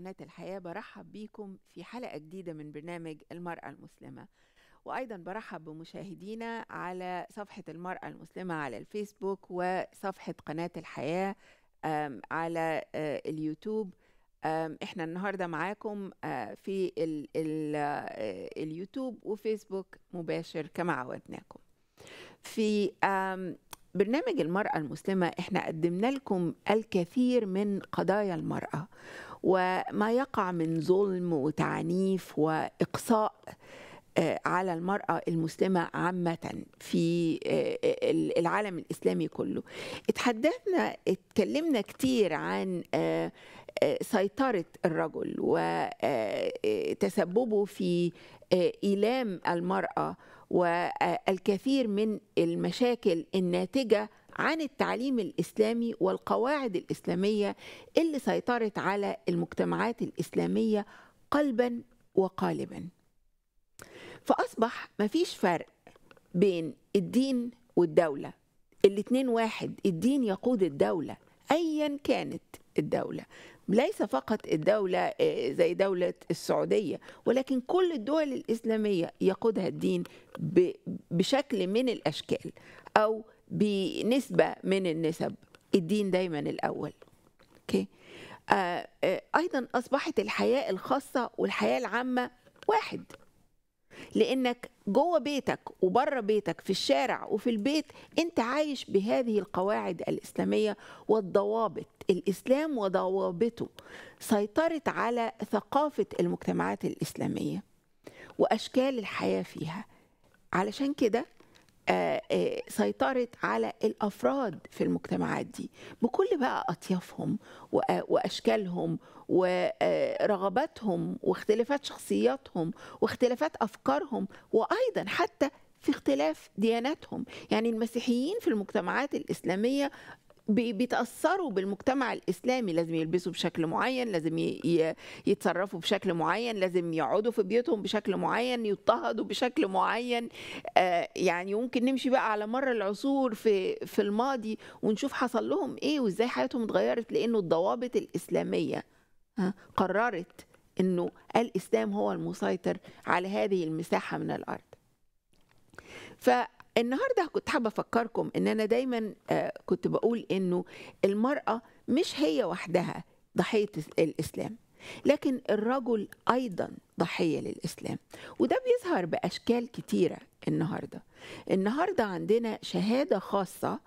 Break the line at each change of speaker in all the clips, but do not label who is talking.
قناة الحياة برحب بيكم في حلقة جديدة من برنامج المرأة المسلمة وأيضا برحب بمشاهدينا على صفحة المرأة المسلمة على الفيسبوك وصفحة قناة الحياة على آه، اليوتيوب احنا النهارده معاكم آه، في الـ الـ آه، اليوتيوب وفيسبوك مباشر كما عودناكم في برنامج المرأة المسلمة احنا قدمنا لكم الكثير من قضايا المرأة وما يقع من ظلم وتعنيف واقصاء آه، على المرأة المسلمة عامة في آه، آه، العالم الإسلامي كله اتحدثنا اتكلمنا كتير عن سيطرة الرجل وتسببه في إيلام المرأة والكثير من المشاكل الناتجة عن التعليم الاسلامي والقواعد الاسلاميه اللي سيطرت على المجتمعات الاسلاميه قلبا وقالبا فاصبح مفيش فرق بين الدين والدوله الاتنين واحد الدين يقود الدوله ايا كانت الدوله ليس فقط الدولة آه، زي دولة السعودية ولكن كل الدول الإسلامية يقودها الدين بشكل من الأشكال أو بنسبه من النسب الدين دايما الاول اوكي آه،, آه ايضا اصبحت الحياه الخاصه والحياه العامه واحد لانك جوه بيتك وبره بيتك في الشارع وفي البيت انت عايش بهذه القواعد الاسلاميه والضوابط الاسلام وضوابطه سيطرت على ثقافه المجتمعات الاسلاميه واشكال الحياه فيها علشان كده آه، آه، سيطرت على الافراد في المجتمعات دي بكل بقى اطيافهم آه، واشكالهم ورغباتهم واختلافات شخصياتهم واختلافات افكارهم وايضا حتى في اختلاف دياناتهم يعني المسيحيين في المجتمعات الاسلاميه بيتاثروا بالمجتمع الاسلامي لازم يلبسوا بشكل معين لازم يتصرفوا بشكل معين لازم يقعدوا في بيوتهم بشكل معين يضطهدوا بشكل معين آه، يعني يمكن نمشي بقى على مر العصور في في الماضي ونشوف حصل لهم ايه وازاي حياتهم اتغيرت لانه الضوابط الاسلاميه قررت انه الاسلام هو المسيطر على هذه المساحه من الارض ف النهارده كنت حابه افكركم ان انا دايما آه، كنت بقول انه المراه مش هي وحدها ضحيه الاسلام لكن الرجل ايضا ضحيه للاسلام وده بيظهر باشكال كتيره النهارده النهارده عندنا شهاده خاصه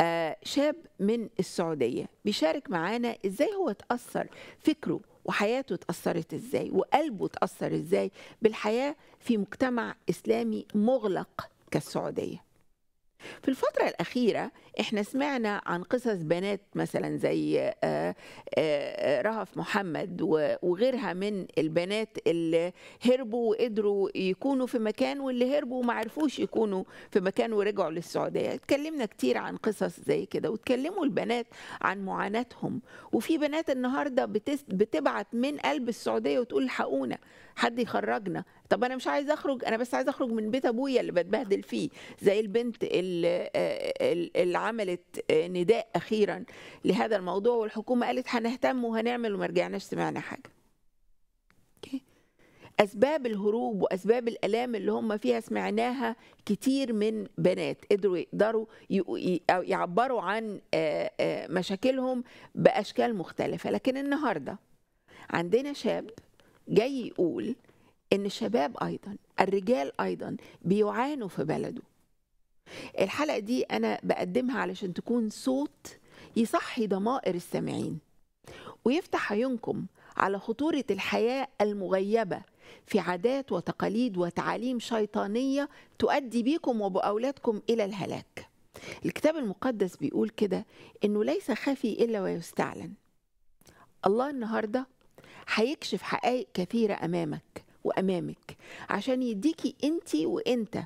آه، شاب من السعوديه بيشارك معانا ازاي هو اتاثر فكره وحياته اتأثرت ازاي وقلبه اتأثر ازاي بالحياة في مجتمع إسلامي مغلق كالسعودية في الفترة الأخيرة إحنا سمعنا عن قصص بنات مثلا زي آه، آه، آه، رهف محمد وغيرها من البنات اللي هربوا وقدروا يكونوا في مكان واللي هربوا وما عرفوش يكونوا في مكان ورجعوا للسعودية اتكلمنا كتير عن قصص زي كده واتكلموا البنات عن معاناتهم وفي بنات النهاردة بتبعت من قلب السعودية وتقول الحقونا حد يخرجنا طب انا مش عايز اخرج انا بس عايز اخرج من بيت ابويا اللي بتبهدل فيه زي البنت اللي, آه، اللي عملت آه، نداء اخيرا لهذا الموضوع والحكومه قالت هنهتم وهنعمل وما رجعناش سمعنا حاجه اسباب الهروب واسباب الالام اللي هم فيها سمعناها كتير من بنات قدروا يقدروا يعبروا عن آه، مشاكلهم باشكال مختلفه لكن النهارده عندنا شاب جاي يقول ان الشباب ايضا الرجال ايضا بيعانوا في بلده الحلقه دي انا بقدمها علشان تكون صوت يصحي ضمائر السامعين ويفتح عيونكم على خطوره الحياه المغيبه في عادات وتقاليد وتعاليم شيطانيه تؤدي بيكم وباولادكم الى الهلاك الكتاب المقدس بيقول كده انه ليس خفي الا ويستعلن الله النهارده هيكشف حقائق كثيرة أمامك وأمامك عشان يديكي أنت وأنت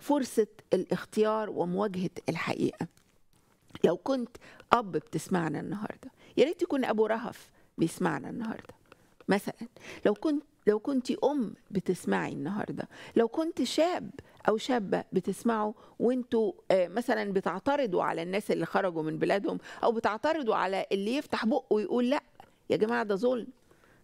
فرصة الاختيار ومواجهة الحقيقة لو كنت أب بتسمعنا النهاردة يا ريت يكون أبو رهف بيسمعنا النهاردة مثلا لو كنت لو كنت أم بتسمعي النهاردة لو كنت شاب أو شابة بتسمعوا وانتوا آه، مثلا بتعترضوا على الناس اللي خرجوا من بلادهم أو بتعترضوا على اللي يفتح بقه ويقول لأ يا جماعة ده ظلم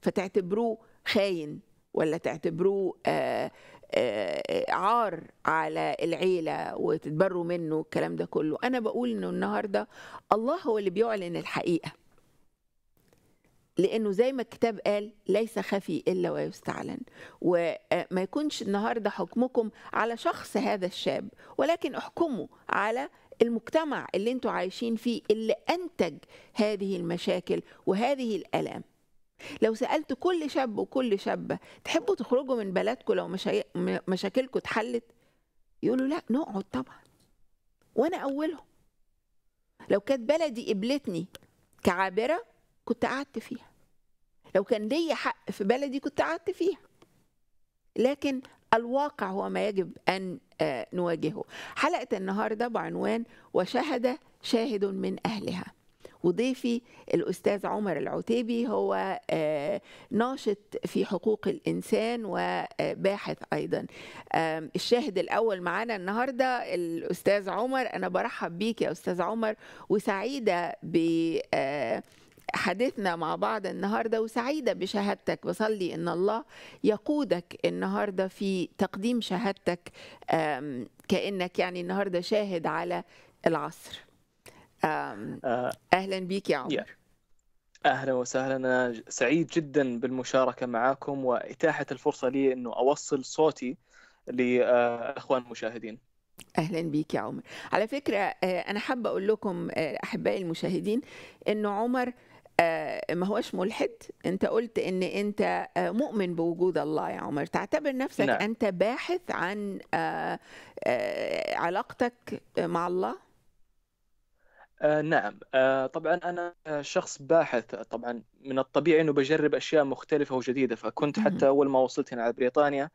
فتعتبروه خاين ولا تعتبروه آه، آه، آه، عار على العيله وتتبروا منه الكلام ده كله انا بقول انه النهارده الله هو اللي بيعلن الحقيقه لانه زي ما الكتاب قال ليس خفي الا ويستعلن وما يكونش النهارده حكمكم على شخص هذا الشاب ولكن احكموا على المجتمع اللي انتوا عايشين فيه اللي انتج هذه المشاكل وهذه الالام لو سألت كل شاب وكل شابة تحبوا تخرجوا من بلدكم لو مشا... مشاكلكم اتحلت يقولوا لا نقعد طبعا وأنا أولهم لو كانت بلدي قبلتني كعابرة كنت قعدت فيها لو كان ليا حق في بلدي كنت قعدت فيها لكن الواقع هو ما يجب أن آه، نواجهه حلقة النهاردة بعنوان وشهد شاهد من أهلها وضيفي الأستاذ عمر العتيبي هو آه، ناشط في حقوق الإنسان وباحث أيضا الشاهد الأول معانا النهاردة الأستاذ عمر أنا برحب بيك يا أستاذ عمر وسعيدة ب آه، حديثنا مع بعض النهارده وسعيده بشهادتك بصلي ان الله يقودك النهارده في تقديم شهادتك كانك يعني النهارده شاهد على العصر
آه، اهلا بك يا عمر اهلا وسهلا انا سعيد جدا بالمشاركه معاكم واتاحه الفرصه لي انه اوصل صوتي لاخوان آه، المشاهدين
اهلا بيك يا عمر على فكره آه، انا حابه اقول لكم احبائي المشاهدين انه عمر ما هوش ملحد انت قلت ان انت مؤمن بوجود الله يا عمر تعتبر نفسك نعم. انت باحث عن علاقتك مع الله
آه نعم آه طبعا انا شخص باحث طبعا من الطبيعي انه بجرب اشياء مختلفه وجديده فكنت حتى اول ما وصلت هنا على بريطانيا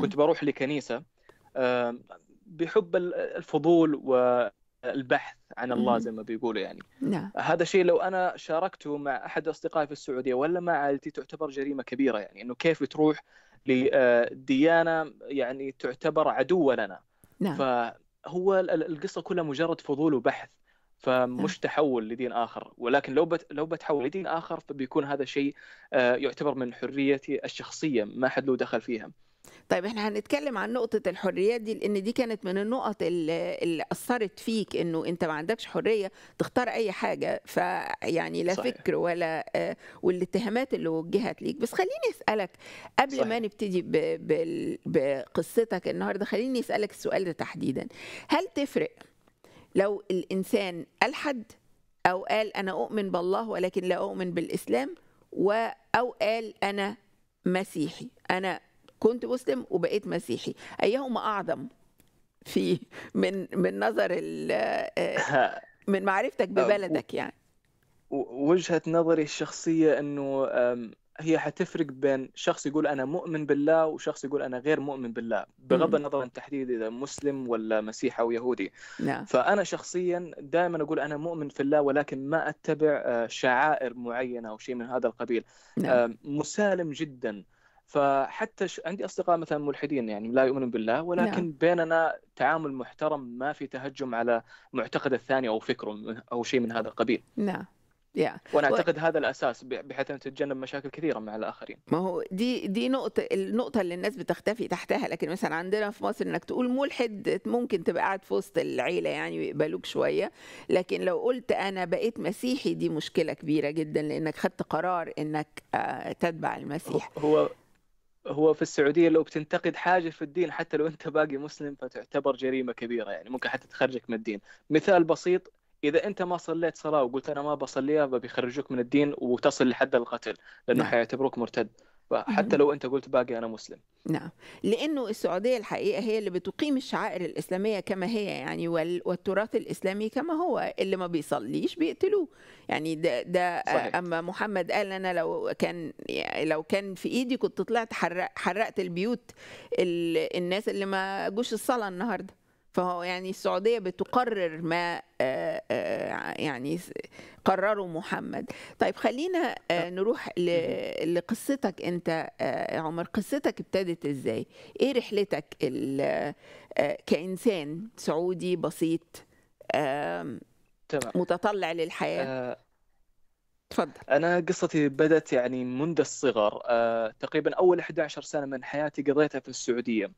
كنت بروح لكنيسه آه بحب الفضول والبحث عن الله زي ما بيقولوا يعني نعم. هذا شيء لو انا شاركته مع احد اصدقائي في السعوديه ولا مع عائلتي تعتبر جريمه كبيره يعني انه كيف تروح لديانه آه، يعني تعتبر عدوه لنا نعم. فهو القصه كلها مجرد فضول وبحث فمش نعم. تحول لدين اخر ولكن لو بت... لو بتحول لدين اخر فبيكون هذا شيء آه، يعتبر من حريتي الشخصيه ما حد له دخل فيها طيب
احنا هنتكلم عن نقطة الحريات دي لأن دي كانت من النقط اللي أثرت فيك إنه أنت ما عندكش حرية تختار أي حاجة فيعني لا صحيح. فكر ولا آه، والاتهامات اللي وجهت ليك بس خليني أسألك قبل صحيح. ما نبتدي ب... ب... بقصتك النهاردة خليني أسألك السؤال ده تحديدا هل تفرق لو الإنسان ألحد أو قال أنا أؤمن بالله ولكن لا أؤمن بالإسلام أو قال أنا مسيحي أنا كنت مسلم وبقيت مسيحي أيهما أعظم في من من نظر من معرفتك آه، ببلدك يعني
وجهة نظري الشخصية أنه هي حتفرق بين شخص يقول انا مؤمن بالله وشخص يقول انا غير مؤمن بالله بغض النظر عن تحديد اذا مسلم ولا مسيحي او يهودي نعم. فانا شخصيا دائما اقول انا مؤمن في الله ولكن ما اتبع آه، شعائر معينه او شيء من هذا القبيل نعم. آه، مسالم جدا فحتى ش... عندي اصدقاء مثلا ملحدين يعني لا يؤمنون بالله ولكن نعم. بيننا تعامل محترم ما في تهجم على معتقد الثاني او فكره او شيء من هذا القبيل
نعم yeah. وانا اعتقد
و... هذا الاساس بحيث ان تتجنب مشاكل كثيره مع الاخرين
ما هو دي دي نقطه النقطه اللي الناس بتختفي تحتها لكن مثلا عندنا في مصر انك تقول ملحد ممكن تبقى قاعد في وسط العيله يعني ويقبلوك شويه لكن لو قلت انا بقيت مسيحي دي مشكله كبيره جدا لانك خدت قرار انك آه، تتبع المسيح
هو هو في السعوديه لو بتنتقد حاجه في الدين حتى لو انت باقي مسلم فتعتبر جريمه كبيره يعني ممكن حتى تخرجك من الدين مثال بسيط اذا انت ما صليت صلاه وقلت انا ما بصليها بيخرجوك من الدين وتصل لحد القتل لانه نعم. حيعتبروك مرتد فحتى نعم. لو انت قلت باقي انا مسلم نعم لانه
السعوديه الحقيقه هي اللي بتقيم الشعائر الاسلاميه كما هي يعني والتراث الاسلامي كما هو اللي ما بيصليش بيقتلوه يعني ده ده صحيح. اما محمد قال انا لو كان يعني، لو كان في ايدي كنت طلعت حرق حرقت البيوت الناس اللي ما جوش الصلاه النهارده فهو يعني السعوديه بتقرر ما آه، آه، يعني قرره محمد طيب خلينا آه، نروح لقصتك انت يا عمر قصتك ابتدت ازاي ايه رحلتك كانسان سعودي بسيط متطلع للحياه
تفضل انا قصتي بدات يعني منذ الصغر تقريبا اول 11 سنه من حياتي قضيتها في السعوديه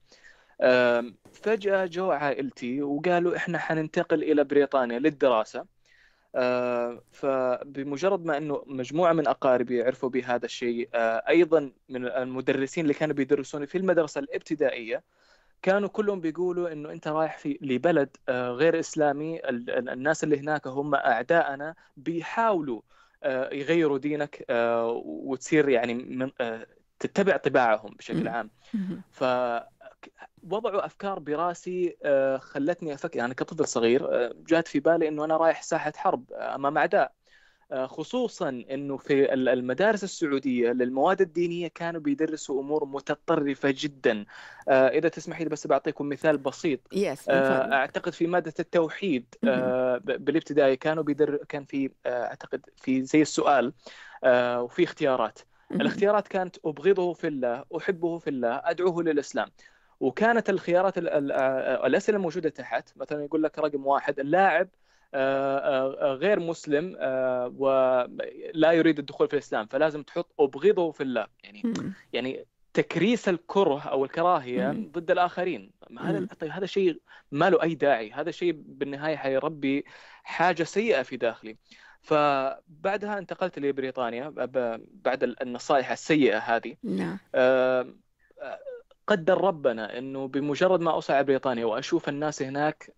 فجأة جو عائلتي وقالوا إحنا حننتقل إلى بريطانيا للدراسة فبمجرد ما انه مجموعه من اقاربي عرفوا بهذا الشيء ايضا من المدرسين اللي كانوا بيدرسوني في المدرسه الابتدائيه كانوا كلهم بيقولوا انه انت رايح في لبلد غير اسلامي الناس اللي هناك هم اعداءنا بيحاولوا يغيروا دينك وتصير يعني من آه، تتبع طباعهم بشكل عام ف وضعوا افكار براسي آه، خلتني افكر يعني كطفل صغير آه، جات في بالي انه انا رايح ساحه حرب آه، امام اعداء خصوصا انه في المدارس السعوديه للمواد الدينيه كانوا بيدرسوا امور متطرفه جدا اذا تسمحي لي بس بعطيكم مثال بسيط
yes, اعتقد
في ماده التوحيد بالابتدائي كانوا بيدر كان في اعتقد في زي السؤال وفي اختيارات الاختيارات كانت ابغضه في الله احبه في الله ادعوه للاسلام وكانت الخيارات آه، آه، الاسئله الموجوده تحت مثلا يقول لك رقم واحد اللاعب آه، غير مسلم ولا يريد الدخول في الاسلام فلازم تحط ابغضه في الله يعني يعني تكريس الكره او الكراهيه ضد الاخرين هذا طيب هذا شيء ما له اي داعي هذا شيء بالنهايه حيربي حاجه سيئه في داخلي فبعدها انتقلت لبريطانيا بعد النصائح السيئه هذه نعم قدر ربنا انه بمجرد ما على بريطانيا واشوف الناس هناك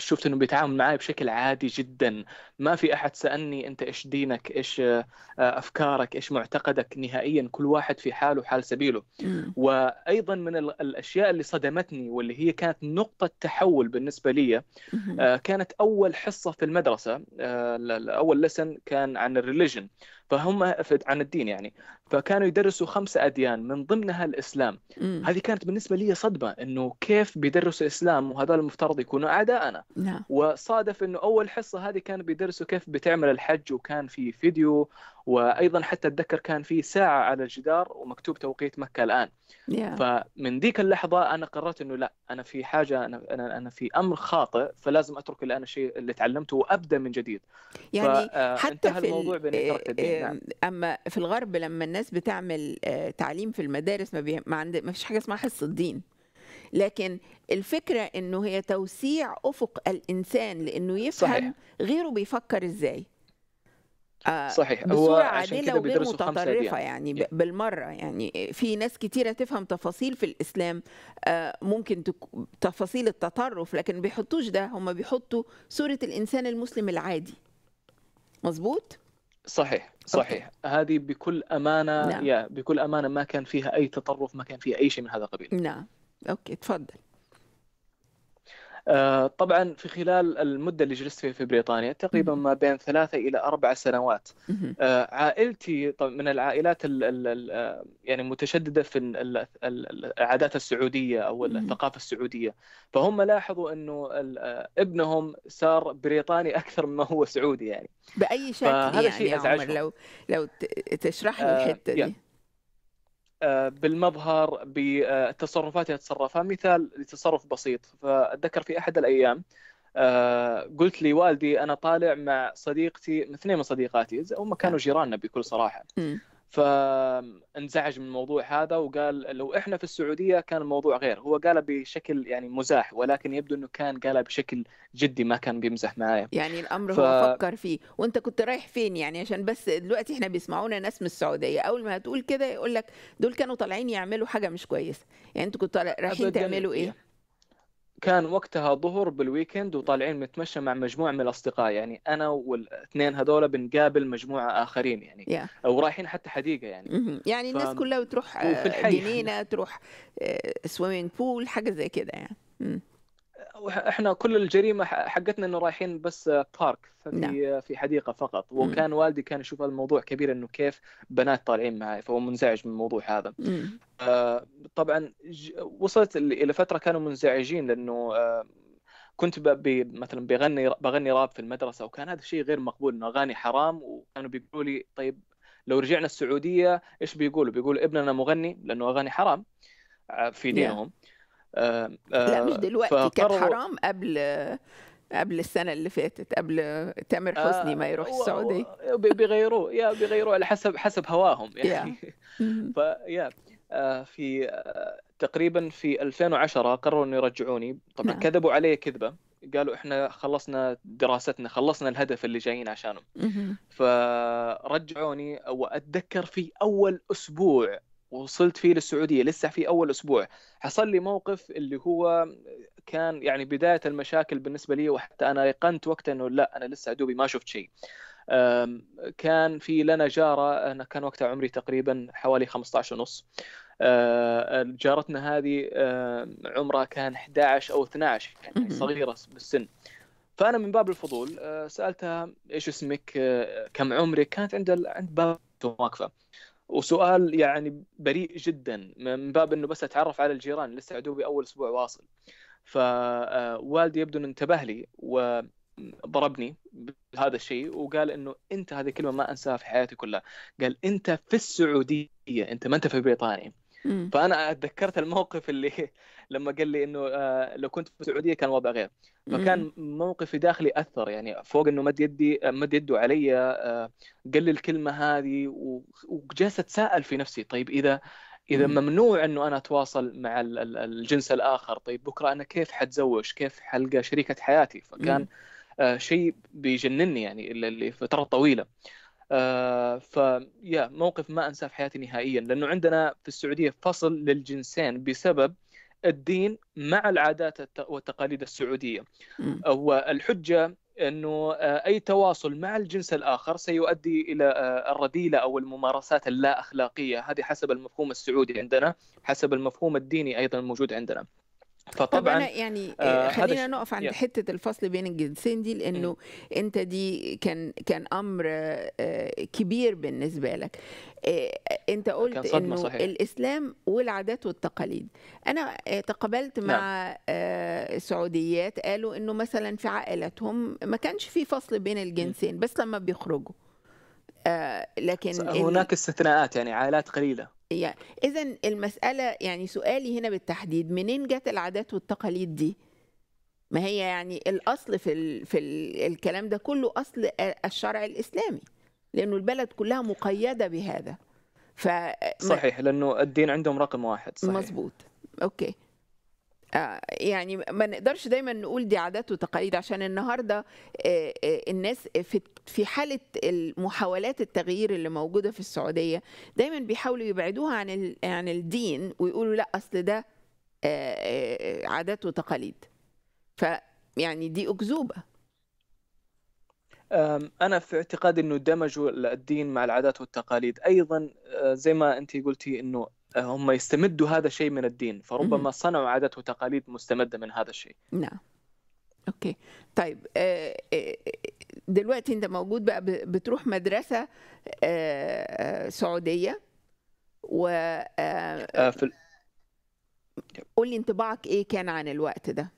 شفت انه بيتعامل معي بشكل عادي جدا ما في احد سالني انت ايش دينك ايش آه، افكارك ايش معتقدك نهائيا كل واحد في حاله حال سبيله وايضا من الاشياء اللي صدمتني واللي هي كانت نقطه تحول بالنسبه لي آه، كانت اول حصه في المدرسه آه، اول لسن كان عن الريليجن فهم عن الدين يعني فكانوا يدرسوا خمسة أديان من ضمنها الإسلام مم. هذه كانت بالنسبة لي صدمة إنه كيف بيدرسوا الإسلام وهذا المفترض يكونوا أعداءنا نعم. وصادف إنه أول حصة هذه كانوا بيدرسوا كيف بتعمل الحج وكان في فيديو وايضا حتى اتذكر كان في ساعه على الجدار ومكتوب توقيت مكه الان yeah. فمن ذيك اللحظه انا قررت انه لا انا في حاجه انا انا, أنا في امر خاطئ فلازم اترك الان الشيء اللي تعلمته وابدا من جديد يعني آه، حتى في الموضوع آه، ال... بين نعم.
آه، اما في الغرب لما الناس بتعمل تعليم في المدارس ما, بي... ما, عند... ما فيش حاجه اسمها حصه دين لكن الفكره انه هي توسيع افق الانسان لانه يفهم صحيح. غيره بيفكر ازاي آه، صحيح هو عشان كده بيدرسوا خمسة يعني. يعني بالمرة يعني في ناس كتيرة تفهم تفاصيل في الإسلام آه، ممكن تفاصيل التطرف لكن ما بيحطوش ده هم بيحطوا صورة الإنسان المسلم العادي مظبوط؟
صحيح صحيح أوكي. هذه بكل أمانة نعم. يا بكل أمانة ما كان فيها أي تطرف ما كان فيها أي شيء من هذا القبيل
نعم أوكي تفضل
آه، طبعا في خلال المده اللي جلست فيها في بريطانيا تقريبا ما بين ثلاثه الى اربع سنوات آه، عائلتي من العائلات الـ الـ آه، يعني متشدده في العادات السعوديه او الثقافه السعوديه فهم لاحظوا انه ابنهم صار بريطاني اكثر مما هو سعودي يعني
باي شكل يعني شيء عمر لو لو تشرح لي الحته دي
آه، بالمظهر بالتصرفات اللي مثال لتصرف بسيط فأتذكر في أحد الأيام آه، قلت لي والدي أنا طالع مع صديقتي اثنين من صديقاتي هم كانوا نعم. جيراننا بكل صراحة فانزعج من الموضوع هذا وقال لو احنا في السعوديه كان الموضوع غير هو قاله بشكل يعني مزاح ولكن يبدو انه كان قاله بشكل جدي ما كان بيمزح معايا
يعني الامر ف... هو فكر فيه وانت كنت رايح فين يعني عشان بس دلوقتي احنا بيسمعونا ناس من السعوديه اول ما هتقول كده يقول لك دول كانوا طالعين يعملوا حاجه مش كويسه يعني انتوا كنتوا رايحين تعملوا ايه يعني.
كان وقتها ظهر بالويكند وطالعين نتمشى مع مجموعه من الاصدقاء يعني انا والاثنين هذول بنقابل مجموعه اخرين يعني yeah. ورايحين حتى حديقه يعني mm-hmm. يعني ف... الناس كلها بتروح جنينه
آه، تروح سويمنج آه، بول حاجه زي كده يعني mm.
احنا كل الجريمه حقتنا انه رايحين بس بارك آه، في نعم. في حديقه فقط وكان مم. والدي كان يشوف الموضوع كبير انه كيف بنات طالعين معي فهو منزعج من الموضوع هذا آه طبعا وصلت الى فتره كانوا منزعجين لانه آه كنت مثلا بغني بغني راب في المدرسه وكان هذا الشيء غير مقبول انه اغاني حرام وكانوا بيقولوا لي طيب لو رجعنا السعوديه ايش بيقولوا؟ بيقولوا ابننا مغني لانه اغاني حرام آه، في دينهم yeah. لا آه، مش آه، دلوقتي كانت حرام
قبل قبل السنه اللي فاتت قبل تامر آه، حسني ما يروح السعوديه
بيغيروه يا بيغيروه على حسب حسب هواهم يعني فيا في تقريبا في 2010 قرروا انه يرجعوني طبعا نعم. كذبوا علي كذبه قالوا احنا خلصنا دراستنا خلصنا الهدف اللي جايين عشانه فرجعوني واتذكر في اول اسبوع وصلت فيه للسعوديه لسه في اول اسبوع حصل لي موقف اللي هو كان يعني بدايه المشاكل بالنسبه لي وحتى انا ايقنت وقتها انه لا انا لسه دوبي ما شفت شيء كان في لنا جاره انا كان وقتها عمري تقريبا حوالي 15 ونص آه، جارتنا هذه عمرها كان 11 او 12 يعني صغيره بالسن فانا من باب الفضول آه، سالتها ايش اسمك آه، كم عمرك كانت عند عند باب واقفه وسؤال يعني بريء جدا من باب انه بس اتعرف على الجيران لسه دوبي اول اسبوع واصل فوالدي آه، يبدو انه انتبه لي وضربني بهذا الشيء وقال انه انت هذه كلمه ما انساها في حياتي كلها قال انت في السعوديه انت ما انت في بريطانيا فانا اتذكرت الموقف اللي لما قال لي انه آه، لو كنت في السعوديه كان وضع غير فكان موقفي داخلي اثر يعني فوق انه مد يدي مد يده علي آه، قال لي الكلمه هذه وجالس اتساءل في نفسي طيب اذا اذا ممنوع انه انا اتواصل مع الجنس الاخر طيب بكره انا كيف حتزوج كيف حلقى شريكه حياتي فكان آه، شيء بيجنني يعني لفتره طويله آه فيا موقف ما انساه في حياتي نهائيا لانه عندنا في السعوديه فصل للجنسين بسبب الدين مع العادات والتقاليد السعوديه والحجه انه آه، اي تواصل مع الجنس الاخر سيؤدي الى آه، الرذيله او الممارسات اللا اخلاقيه هذه حسب المفهوم السعودي عندنا حسب المفهوم الديني ايضا موجود عندنا فطبعا طب أنا يعني آه، آه، خلينا نقف عند حته
الفصل بين الجنسين دي لانه م. انت دي كان كان امر آه، كبير بالنسبه لك انت قلت انه صحيح. الاسلام والعادات والتقاليد انا تقابلت مع نعم. السعوديات قالوا انه مثلا في عائلتهم ما كانش في فصل بين الجنسين بس لما بيخرجوا لكن هناك
استثناءات يعني عائلات قليله
يعني اذا المساله يعني سؤالي هنا بالتحديد منين جت العادات والتقاليد دي ما هي يعني الاصل في ال في ال الكلام ده كله اصل الشرع الاسلامي لانه البلد كلها مقيده بهذا ف صحيح
لانه الدين عندهم رقم واحد صحيح مظبوط
اوكي آه، يعني ما نقدرش دايما نقول دي عادات وتقاليد عشان النهارده آه، آه، الناس في حاله محاولات التغيير اللي موجوده في السعوديه دايما بيحاولوا يبعدوها عن عن الدين ويقولوا لا اصل ده عادات وتقاليد ف يعني دي اكذوبه
انا في اعتقادي انه دمجوا الدين مع العادات والتقاليد ايضا زي ما انت قلتي انه هم يستمدوا هذا الشيء من الدين فربما صنعوا عادات وتقاليد مستمدة من هذا الشيء
نعم اوكي طيب آه، آه، دلوقتي انت موجود بقى بتروح مدرسة آه، سعودية و في قول لي انطباعك ايه كان عن الوقت ده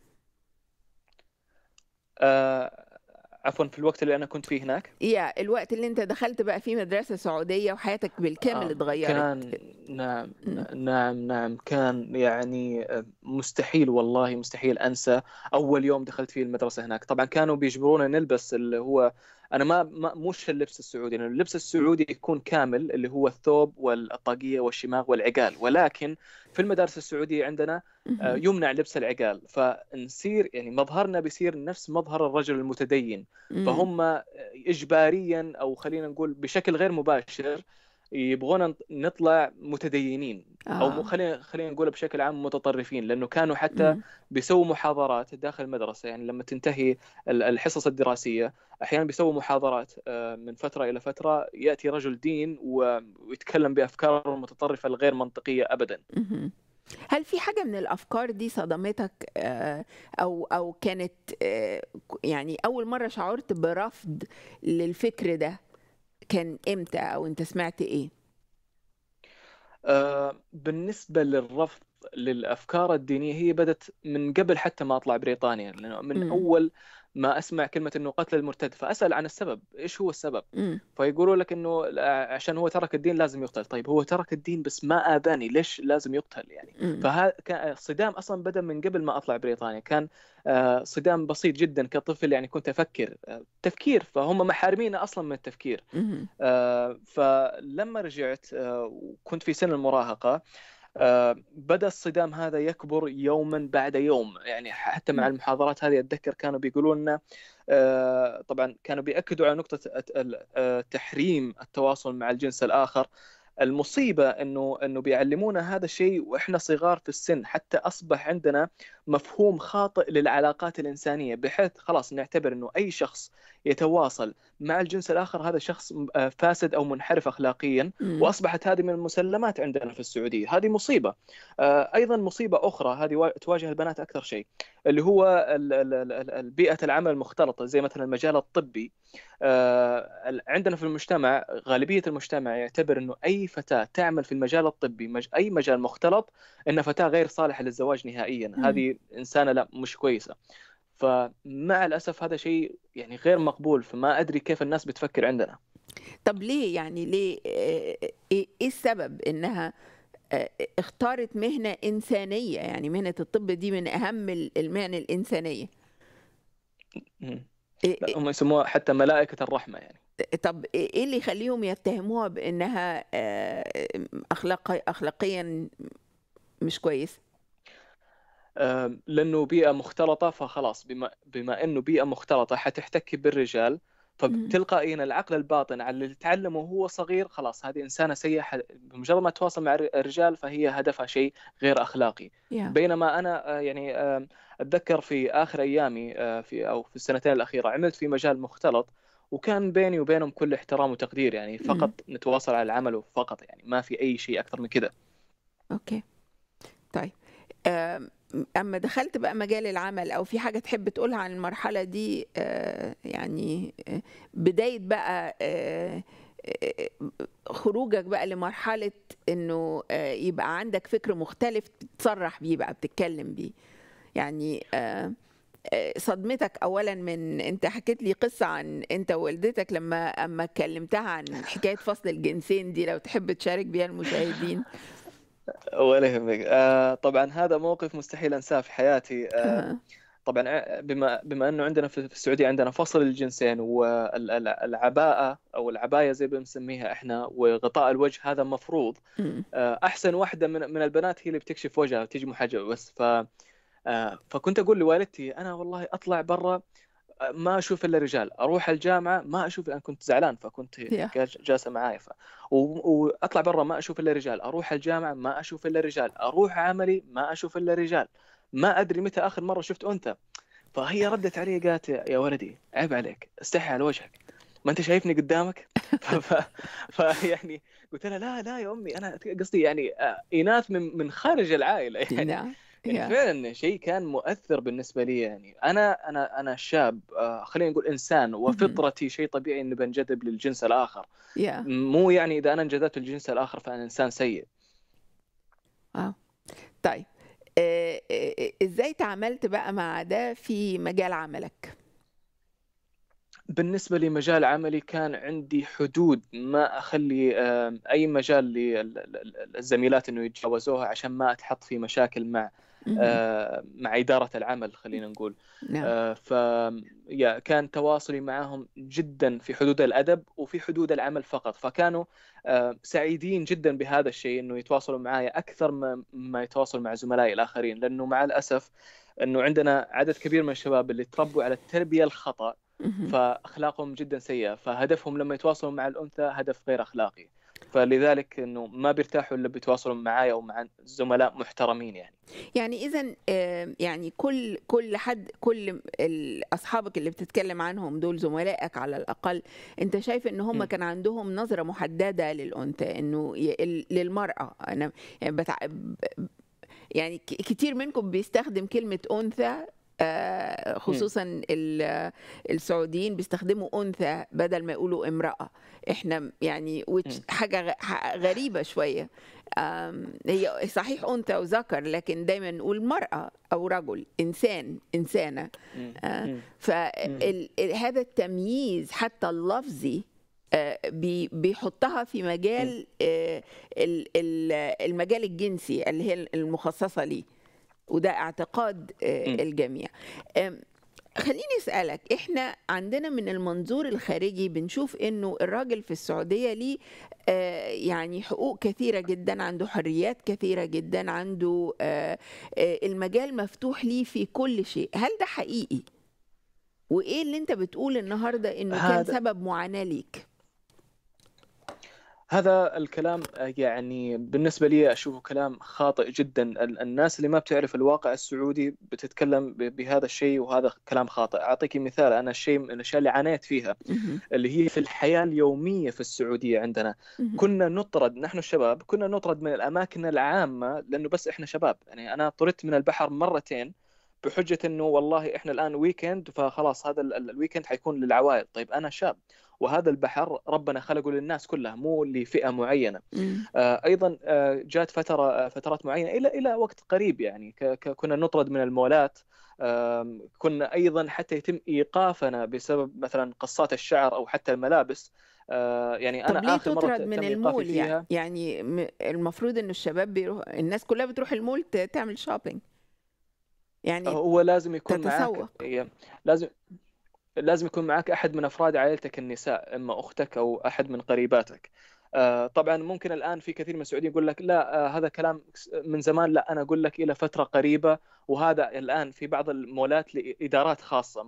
عفوا في الوقت اللي انا كنت فيه هناك
يا الوقت اللي انت دخلت بقى فيه مدرسه سعوديه وحياتك
بالكامل آه اتغيرت كان نعم نعم نعم كان يعني آه، مستحيل والله مستحيل انسى اول يوم دخلت فيه المدرسه هناك طبعا كانوا بيجبرونا نلبس اللي هو انا ما, ما مش اللبس السعودي يعني اللبس السعودي يكون كامل اللي هو الثوب والطاقيه والشماغ والعقال ولكن في المدارس السعوديه عندنا آه، يمنع لبس العقال فنصير يعني مظهرنا بيصير نفس مظهر الرجل المتدين فهم اجباريا او خلينا نقول بشكل غير مباشر يبغون نطلع متدينين آه. او خلينا خلينا نقول بشكل عام متطرفين لانه كانوا حتى بيسووا محاضرات داخل المدرسه يعني لما تنتهي الحصص الدراسيه احيانا بيسووا محاضرات آه، من فتره الى فتره ياتي رجل دين ويتكلم بافكاره المتطرفه الغير منطقيه ابدا
هل في حاجة من الأفكار دي صدمتك آه، أو أو كانت آه، يعني أول مرة شعرت برفض للفكر ده كان امتى او انت سمعت ايه
آه، بالنسبه للرفض للافكار الدينيه هي بدت من قبل حتى ما اطلع بريطانيا لانه من م. اول ما اسمع كلمه انه قتل المرتد فاسال عن السبب ايش هو السبب م. فيقولوا لك انه عشان هو ترك الدين لازم يقتل طيب هو ترك الدين بس ما اذاني ليش لازم يقتل يعني فالصدام اصلا بدا من قبل ما اطلع بريطانيا كان آه، صدام بسيط جدا كطفل يعني كنت افكر آه، تفكير فهم محارمينا اصلا من التفكير م. آه، فلما رجعت وكنت في سن المراهقه آه، بدا الصدام هذا يكبر يوما بعد يوم يعني حتى مع المحاضرات هذه اتذكر كانوا بيقولوا لنا آه، طبعا كانوا بياكدوا على نقطه آه، تحريم التواصل مع الجنس الاخر المصيبه انه انه بيعلمونا هذا الشيء واحنا صغار في السن حتى اصبح عندنا مفهوم خاطئ للعلاقات الانسانيه بحيث خلاص نعتبر انه اي شخص يتواصل مع الجنس الاخر هذا شخص آه، فاسد او منحرف اخلاقيا واصبحت هذه من المسلمات عندنا في السعوديه هذه مصيبه آه، ايضا مصيبه اخرى هذه تواجه البنات اكثر شيء اللي هو بيئه العمل المختلطه زي مثلا المجال الطبي آه، عندنا في المجتمع غالبيه المجتمع يعتبر انه اي فتاه تعمل في المجال الطبي اي مجال مختلط انها فتاه غير صالحه للزواج نهائيا هذه انسانه لا مش كويسه فمع الاسف هذا شيء يعني غير مقبول فما ادري كيف الناس بتفكر عندنا طب ليه يعني ليه آه، آه،
ايه السبب انها آه، اختارت مهنه انسانيه يعني مهنه الطب دي من اهم المهن الانسانيه
إيه، لا إيه؟ هم يسموها حتى ملائكه الرحمه يعني طب
ايه, إيه اللي يخليهم يتهموها بانها اخلاق اخلاقيا مش كويسه
لانه بيئه مختلطه فخلاص بما بما انه بيئه مختلطه حتحتك بالرجال فتلقائيا العقل الباطن على اللي تعلمه وهو صغير خلاص هذه انسانه سيئه بمجرد ما تتواصل مع الرجال فهي هدفها شيء غير اخلاقي yeah. بينما انا آه، يعني اتذكر في اخر ايامي آه، في او في السنتين الاخيره عملت في مجال مختلط وكان بيني وبينهم كل احترام وتقدير يعني فقط mm. نتواصل على العمل فقط يعني ما في اي شيء اكثر من كذا
اوكي okay. طيب اما دخلت بقى مجال العمل او في حاجه تحب تقولها عن المرحله دي آه، يعني آه، بدايه بقى آه، خروجك بقى لمرحله انه يبقى عندك فكر مختلف تصرح بيه بقى بتتكلم بيه يعني صدمتك اولا من انت حكيت لي قصه عن انت ووالدتك لما اما اتكلمتها عن حكايه فصل الجنسين دي لو تحب تشارك بيها المشاهدين
ولا يهمك آه طبعا هذا موقف مستحيل انساه في حياتي آه طبعا آه، بما بما انه عندنا في السعوديه عندنا فصل الجنسين والعباءه او العبايه زي ما بنسميها احنا وغطاء الوجه هذا مفروض آه، احسن واحده من من البنات هي اللي بتكشف وجهها وتجي محجبه بس ف آه، فكنت اقول لوالدتي انا والله اطلع برا ما اشوف الا رجال اروح الجامعه ما اشوف انا كنت زعلان فكنت جالسه معاي ف... و... واطلع برا ما اشوف الا رجال اروح الجامعه ما اشوف الا رجال اروح عملي ما اشوف الا رجال ما ادري متى اخر مره شفت انثى فهي ردت علي قالت يا ولدي عيب عليك استحي على وجهك ما انت شايفني قدامك فيعني ف... يعني قلت لها لا لا يا امي انا قصدي يعني آه، اناث من من خارج العائله يعني نعم. يعني yeah. فعلا شيء كان مؤثر بالنسبه لي يعني انا انا انا شاب آه خلينا نقول انسان وفطرتي شيء طبيعي اني بنجذب للجنس الاخر yeah. مو يعني اذا انا انجذبت للجنس الاخر فانا انسان سيء
اه طيب آه، آه، ازاي تعاملت بقى مع ده في مجال عملك
بالنسبه لمجال عملي كان عندي حدود ما اخلي آه، اي مجال للزميلات انه يتجاوزوها عشان ما اتحط في مشاكل مع آه، مع إدارة العمل خلينا نقول نعم. آه، ف كان تواصلي معهم جدا في حدود الأدب وفي حدود العمل فقط فكانوا آه، سعيدين جدا بهذا الشيء أنه يتواصلوا معي أكثر ما يتواصلوا مع زملائي الآخرين لأنه مع الأسف أنه عندنا عدد كبير من الشباب اللي تربوا على التربية الخطأ فاخلاقهم جدا سيئه فهدفهم لما يتواصلوا مع الانثى هدف غير اخلاقي فلذلك انه ما بيرتاحوا الا بيتواصلوا معي او مع زملاء محترمين يعني يعني اذا
آه، يعني كل كل حد كل اصحابك اللي بتتكلم عنهم دول زملائك على الاقل انت شايف ان هم م. كان عندهم نظره محدده للانثى انه للمراه انا يعني بتع... يعني كتير منكم بيستخدم كلمه انثى آه، خصوصا السعوديين بيستخدموا انثى بدل ما يقولوا امراه احنا يعني حاجه غريبه شويه هي صحيح انثى وذكر لكن دايما نقول مراه او رجل انسان انسانه آه، فهذا التمييز حتى اللفظي آه، بيحطها في مجال المجال الجنسي اللي هي المخصصه ليه وده اعتقاد آه، الجميع خليني اسالك احنا عندنا من المنظور الخارجي بنشوف انه الراجل في السعوديه ليه آه، يعني حقوق كثيره جدا عنده حريات كثيره جدا عنده آه، المجال مفتوح ليه في كل شيء هل ده حقيقي وايه اللي انت بتقول النهارده انه كان سبب معاناه ليك
هذا الكلام آه، يعني بالنسبه لي اشوفه كلام خاطئ جدا الناس اللي ما بتعرف الواقع السعودي بتتكلم بهذا الشيء وهذا كلام خاطئ اعطيك مثال انا الشيء من الاشياء اللي عانيت فيها اللي هي في الحياه اليوميه في السعوديه عندنا كنا نطرد نحن الشباب كنا نطرد من الاماكن العامه لانه بس احنا شباب يعني انا طردت من البحر مرتين بحجه انه والله احنا الان ويكند فخلاص هذا الويكند حيكون للعوائل طيب انا شاب وهذا البحر ربنا خلقه للناس كلها مو لفئه معينه آه ايضا آه، جات فتره آه، فترات معينه الى الى وقت قريب يعني كنا نطرد من المولات كنا ايضا حتى يتم ايقافنا بسبب مثلا قصات الشعر او حتى الملابس آه، يعني انا طب ليه اخر مره من المول يعني؟ فيها
يعني المفروض انه الشباب بيروح الناس كلها بتروح المول تعمل شوبينج
يعني هو لازم يكون تتسوق. لازم لازم يكون معك احد من افراد عائلتك النساء اما اختك او احد من قريباتك آه، طبعا ممكن الان في كثير من السعوديين يقول لك لا آه، هذا كلام من زمان لا انا اقول لك الى فتره قريبه وهذا الان في بعض المولات لادارات خاصه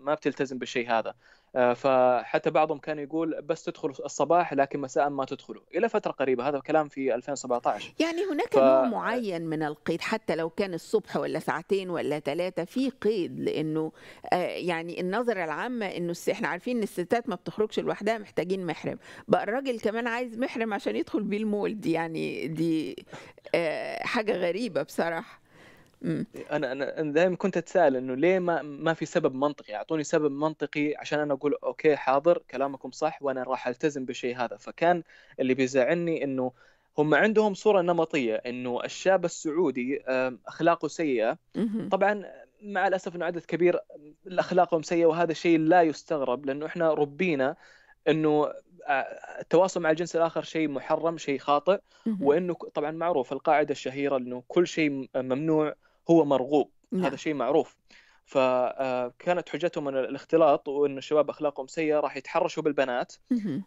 ما بتلتزم بالشيء هذا آه، فحتى بعضهم كان يقول بس تدخل الصباح لكن مساء ما تدخلوا الى فتره قريبه هذا الكلام في 2017 يعني هناك ف... نوع
معين من القيد حتى لو كان الصبح ولا ساعتين ولا ثلاثه في قيد لانه آه، يعني النظره العامه انه احنا عارفين ان الستات ما بتخرجش لوحدها محتاجين محرم بقى الراجل كمان عايز محرم عشان يدخل بيه المول دي يعني دي آه، حاجه غريبه بصراحه
انا انا دائما كنت اتساءل انه ليه ما ما في سبب منطقي اعطوني سبب منطقي عشان انا اقول اوكي حاضر كلامكم صح وانا راح التزم بالشيء هذا فكان اللي بيزعلني انه هم عندهم صوره نمطيه انه الشاب السعودي اخلاقه سيئه مم. طبعا مع الاسف انه عدد كبير اخلاقهم سيئه وهذا الشيء لا يستغرب لانه احنا ربينا انه آه، التواصل مع الجنس الاخر شيء محرم شيء خاطئ وانه طبعا معروف القاعده الشهيره انه كل شيء ممنوع هو مرغوب نعم. هذا شيء معروف فكانت آه، حجتهم من الاختلاط وان الشباب اخلاقهم سيئه راح يتحرشوا بالبنات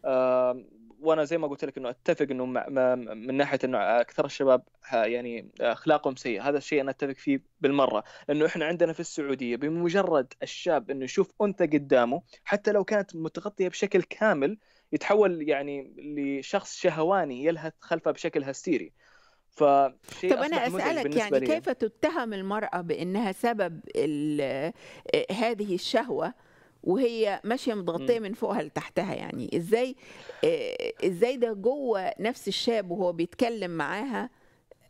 آه، وانا زي ما قلت لك انه اتفق انه من ناحيه انه اكثر الشباب آه، يعني اخلاقهم سيئه هذا الشيء انا اتفق فيه بالمره لانه احنا عندنا في السعوديه بمجرد الشاب انه يشوف انثى قدامه حتى لو كانت متغطيه بشكل كامل يتحول يعني لشخص شهواني يلهث خلفه بشكل هستيري فشيء طب انا اسالك يعني لي. كيف
تتهم المراه بانها سبب آه، هذه الشهوه وهي ماشيه مضغطيه من فوقها لتحتها يعني ازاي آه، ازاي ده جوه نفس الشاب وهو بيتكلم معاها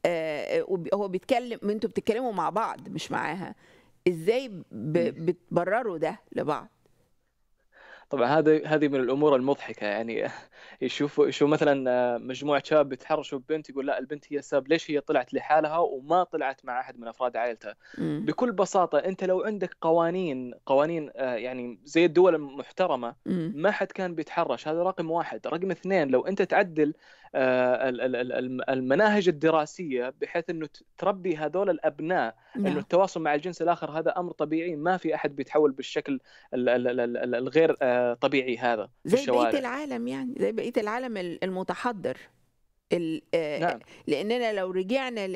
آه، وهو بيتكلم انتوا بتتكلموا مع بعض مش معاها ازاي بتبرروا ده لبعض
طبعا هذا هذه من الامور المضحكه يعني يشوف شو مثلا آه، مجموعه شباب يتحرشوا ببنت يقول لا البنت هي السبب ليش هي طلعت لحالها وما طلعت مع احد من افراد عائلتها بكل بساطه انت لو عندك قوانين قوانين آه، يعني زي الدول المحترمه ما حد كان بيتحرش هذا رقم واحد رقم اثنين لو انت تعدل آه، المناهج الدراسيه بحيث انه تربي هذول الابناء انه نعم. التواصل مع الجنس الاخر هذا امر طبيعي ما في احد بيتحول بالشكل الغير آه، طبيعي هذا زي بقيه
العالم يعني زي بقيه العالم المتحضر آه، نعم. لاننا لو رجعنا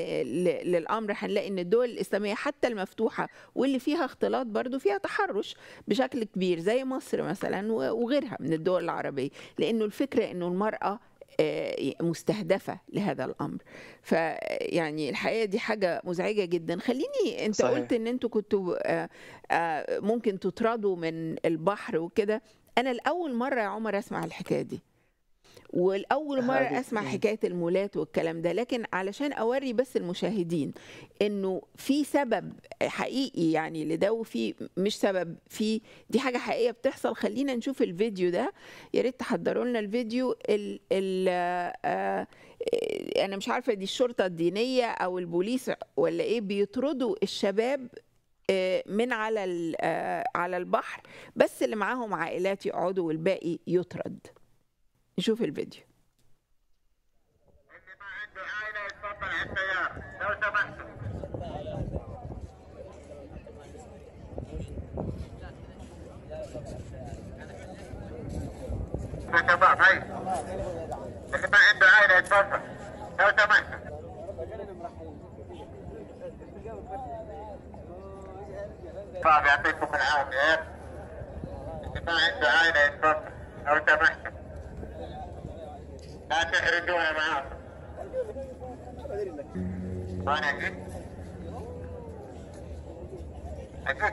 للامر هنلاقي ان الدول الاسلاميه حتى المفتوحه واللي فيها اختلاط برضو فيها تحرش بشكل كبير زي مصر مثلا وغيرها من الدول العربيه لانه الفكره انه المراه آه، مستهدفة لهذا الأمر فيعني الحقيقة دي حاجة مزعجة جدا خليني أنت صحيح. قلت أن أنتوا كنتوا آه، آه، ممكن تطردوا من البحر وكده أنا لأول مرة يا عمر أسمع الحكاية دي والاول مره اسمع حكايه المولات والكلام ده لكن علشان اوري بس المشاهدين انه في سبب حقيقي يعني لده وفي مش سبب في دي حاجه حقيقيه بتحصل خلينا نشوف الفيديو ده يا ريت تحضروا لنا الفيديو ال ال آه، آه، انا مش عارفه دي الشرطه الدينيه او البوليس ولا ايه بيطردوا الشباب آه، من على على البحر بس اللي معاهم عائلات يقعدوا والباقي يطرد نشوف الفيديو اللي ما عنده عائلة يتفضل لو سمحتوا
لو سمحتوا يعطيكم العافية اللي ما عنده عائلة يتفضل لو سمحتوا معاكم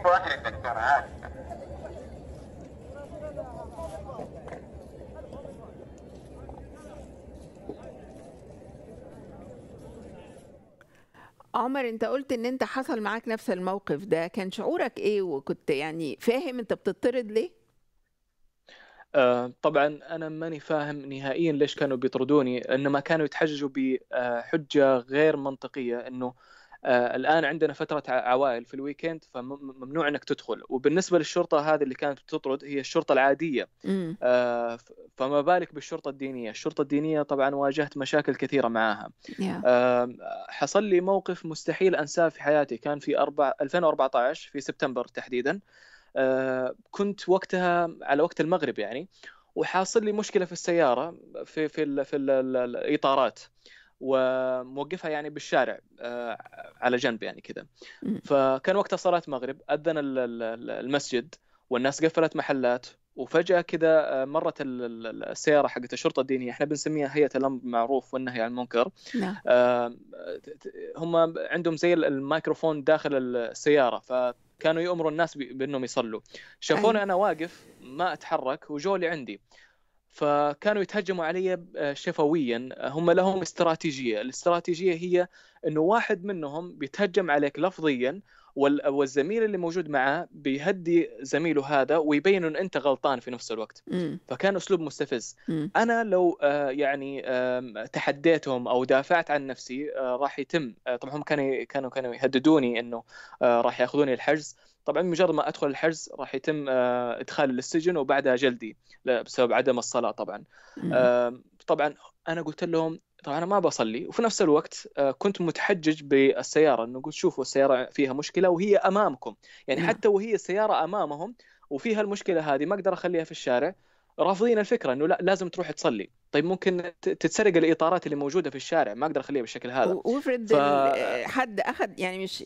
واحد عادي
عمر انت قلت ان انت حصل معاك نفس الموقف ده كان شعورك ايه وكنت يعني فاهم انت بتطرد ليه
آه، طبعا انا ماني فاهم نهائيا ليش كانوا بيطردوني انما كانوا يتحججوا بحجه غير منطقيه انه آه، الان عندنا فتره عوائل في الويكند فممنوع انك تدخل وبالنسبه للشرطه هذه اللي كانت بتطرد هي الشرطه العاديه آه، فما بالك بالشرطه الدينيه الشرطه الدينيه طبعا واجهت مشاكل كثيره معاها حصل لي موقف مستحيل انساه في حياتي كان في 4 2014 في سبتمبر تحديدا آه، كنت وقتها على وقت المغرب يعني وحاصل لي مشكله في السياره في في الـ في الـ الاطارات وموقفها يعني بالشارع آه، على جنب يعني كذا فكان وقتها صلاه مغرب اذن المسجد والناس قفلت محلات وفجاه كذا آه، مرت السياره حقت الشرطه الدينيه احنا بنسميها هيئه الامر بالمعروف والنهي عن المنكر نعم. آه، هم عندهم زي الميكروفون داخل السياره فكانوا يامروا الناس بانهم يصلوا شافوني انا واقف ما اتحرك وجولي عندي فكانوا يتهجموا علي آه، شفويا هم لهم استراتيجيه الاستراتيجيه هي انه واحد منهم بيتهجم عليك لفظيا والزميل اللي موجود معاه بيهدي زميله هذا ويبين انه انت غلطان في نفس الوقت مم. فكان اسلوب مستفز مم. انا لو آه، يعني تحديتهم او دافعت عن نفسي آه، راح يتم آه، طبعا هم كانوا كانوا كانوا يهددوني انه راح ياخذوني الحجز طبعا مجرد ما ادخل الحجز راح يتم ادخالي للسجن وبعدها جلدي بسبب عدم الصلاه طبعا طبعا انا قلت لهم طبعا انا ما بصلي وفي نفس الوقت آه، كنت متحجج بالسياره انه قلت شوفوا السياره فيها مشكله وهي امامكم يعني نعم. حتى وهي السياره امامهم وفيها المشكله هذه ما اقدر اخليها في الشارع رافضين الفكره انه لا لازم تروح تصلي طيب ممكن تتسرق الاطارات اللي موجوده في الشارع ما اقدر اخليها بالشكل هذا وافرض ف... آه،
حد اخذ يعني مش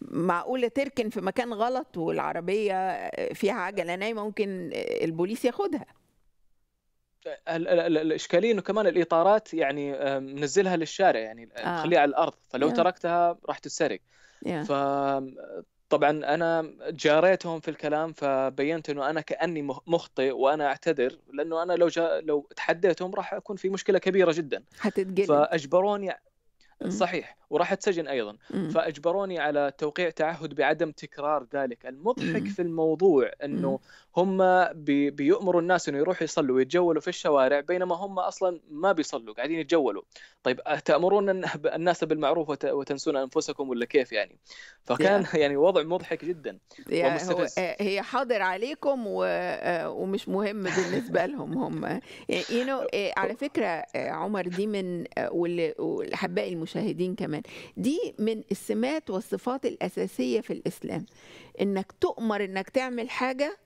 معقوله تركن في مكان غلط والعربيه آه، فيها عجله نايمه ممكن البوليس
ياخدها الاشكاليه انه كمان الاطارات يعني منزلها للشارع يعني آه. آه. خليها على الارض فلو yeah. تركتها راح تتسرق yeah. فطبعا انا جاريتهم في الكلام فبينت انه انا كاني مخطئ وانا اعتذر لانه انا لو جا لو تحديتهم راح اكون في مشكله كبيره جدا حتتقل فاجبروني صحيح وراح سجن ايضا م. فاجبروني على توقيع تعهد بعدم تكرار ذلك المضحك م. في الموضوع انه هم بي بيؤمروا الناس انه يروحوا يصلوا ويتجولوا في الشوارع بينما هم اصلا ما بيصلوا قاعدين يتجولوا طيب تامرون الناس بالمعروف وتنسون انفسكم ولا كيف يعني فكان yeah. يعني وضع مضحك جدا yeah. ومستفز. آه،
هي حاضر عليكم و... آه، ومش مهم بالنسبه لهم هم يعني آه، على فكره عمر دي من واللي المشاهدين كمان دي من السمات والصفات الأساسية في الإسلام إنك تؤمر إنك تعمل حاجة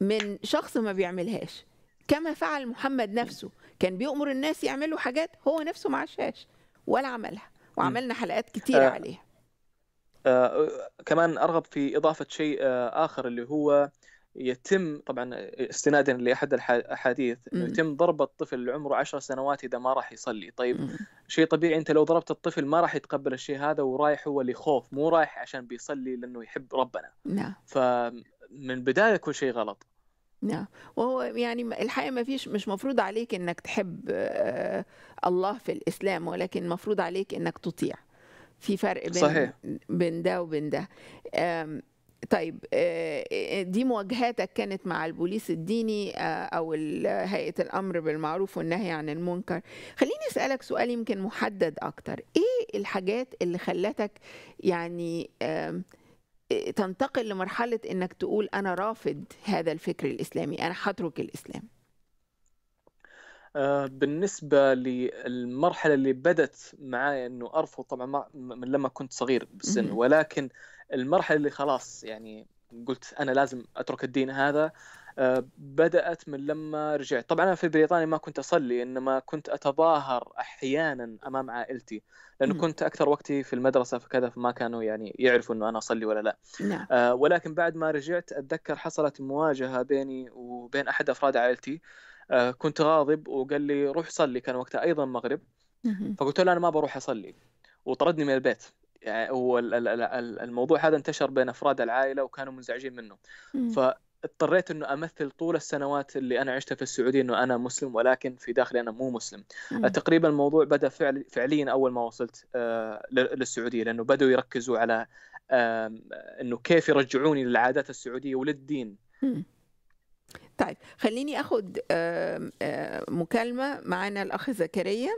من شخص ما بيعملهاش كما فعل محمد نفسه كان بيؤمر الناس يعملوا حاجات هو نفسه ما عشاش ولا عملها وعملنا حلقات كتيرة آه، عليها
آه كمان ارغب في اضافه شيء آه اخر اللي هو يتم طبعا استنادا لاحد الاحاديث انه يتم ضرب الطفل اللي عمره 10 سنوات اذا ما راح يصلي، طيب شيء طبيعي انت لو ضربت الطفل ما راح يتقبل الشيء هذا ورايح هو لخوف مو رايح عشان بيصلي لانه يحب ربنا. نعم. فمن بدايه كل شيء غلط.
نعم وهو يعني الحقيقه ما فيش مش مفروض عليك انك تحب آه، الله في الاسلام ولكن مفروض عليك انك تطيع في فرق بين صحيح. بين ده وبين ده طيب آه، آه، دي مواجهاتك كانت مع البوليس الديني آه، او هيئه الامر بالمعروف والنهي عن المنكر خليني اسالك سؤال يمكن محدد اكتر ايه الحاجات اللي خلتك يعني تنتقل لمرحله انك تقول انا رافض هذا الفكر الاسلامي انا هترك الاسلام
آه، بالنسبة للمرحلة اللي بدت معي انه ارفض طبعا ما من لما كنت صغير بالسن ولكن المرحلة اللي خلاص يعني قلت انا لازم اترك الدين هذا آه، بدأت من لما رجعت طبعا أنا في بريطانيا ما كنت أصلي إنما كنت أتظاهر أحيانا أمام عائلتي لأنه كنت أكثر وقتي في المدرسة فكذا فما كانوا يعني يعرفوا أنه أنا أصلي ولا لا نعم. آه ولكن بعد ما رجعت أتذكر حصلت مواجهة بيني وبين أحد أفراد عائلتي آه، كنت غاضب وقال لي روح صلي كان وقتها ايضا مغرب فقلت له انا ما بروح اصلي وطردني من البيت يعني هو الموضوع هذا انتشر بين افراد العائله وكانوا منزعجين منه فاضطريت انه امثل طول السنوات اللي انا عشتها في السعوديه انه انا مسلم ولكن في داخلي انا مو مسلم تقريبا الموضوع بدا فعل فعليا اول ما وصلت آه، للسعوديه لانه بداوا يركزوا على انه كيف يرجعوني للعادات السعوديه وللدين طيب
خليني اخد مكالمه معانا الاخ زكريا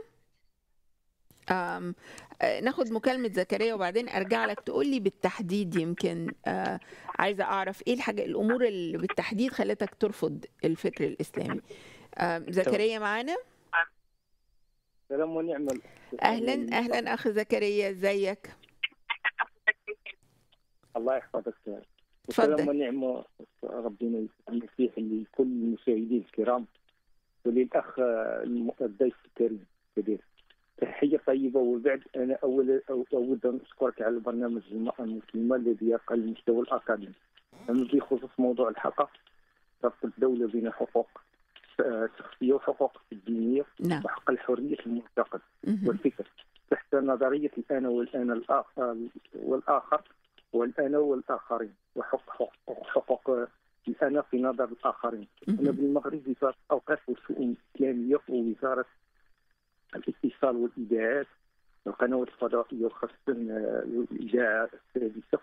ناخد مكالمة زكريا وبعدين أرجع لك تقول لي بالتحديد يمكن عايزة أعرف إيه الحاجة الأمور اللي بالتحديد خلتك ترفض الفكر الإسلامي زكريا معانا
سلام ونعم أهلا أهلا
أخ زكريا إزيك الله يحفظك السلام
ونعمة ربنا المسيح لكل المشاهدين الكرام وللأخ الضيف الكريم كبير تحية طيبة وبعد أنا أولا أود أن أشكرك على برنامج المرأة المسلمة الذي يرقى المستوى الأكاديمي أما بخصوص موضوع الحق ربط الدولة بين حقوق الشخصية آه، وحقوق الدينية نعم. وحق الحرية المعتقد والفكر تحت نظرية الآن والآن والآخر والأنا والآخرين وحق حقوق الأنا في نظر الآخرين هنا بالمغرب وزارة الأوقاف والشؤون الإسلامية ووزارة الاتصال والإذاعات القنوات الفضائية وخاصة آه، الإذاعة السادسة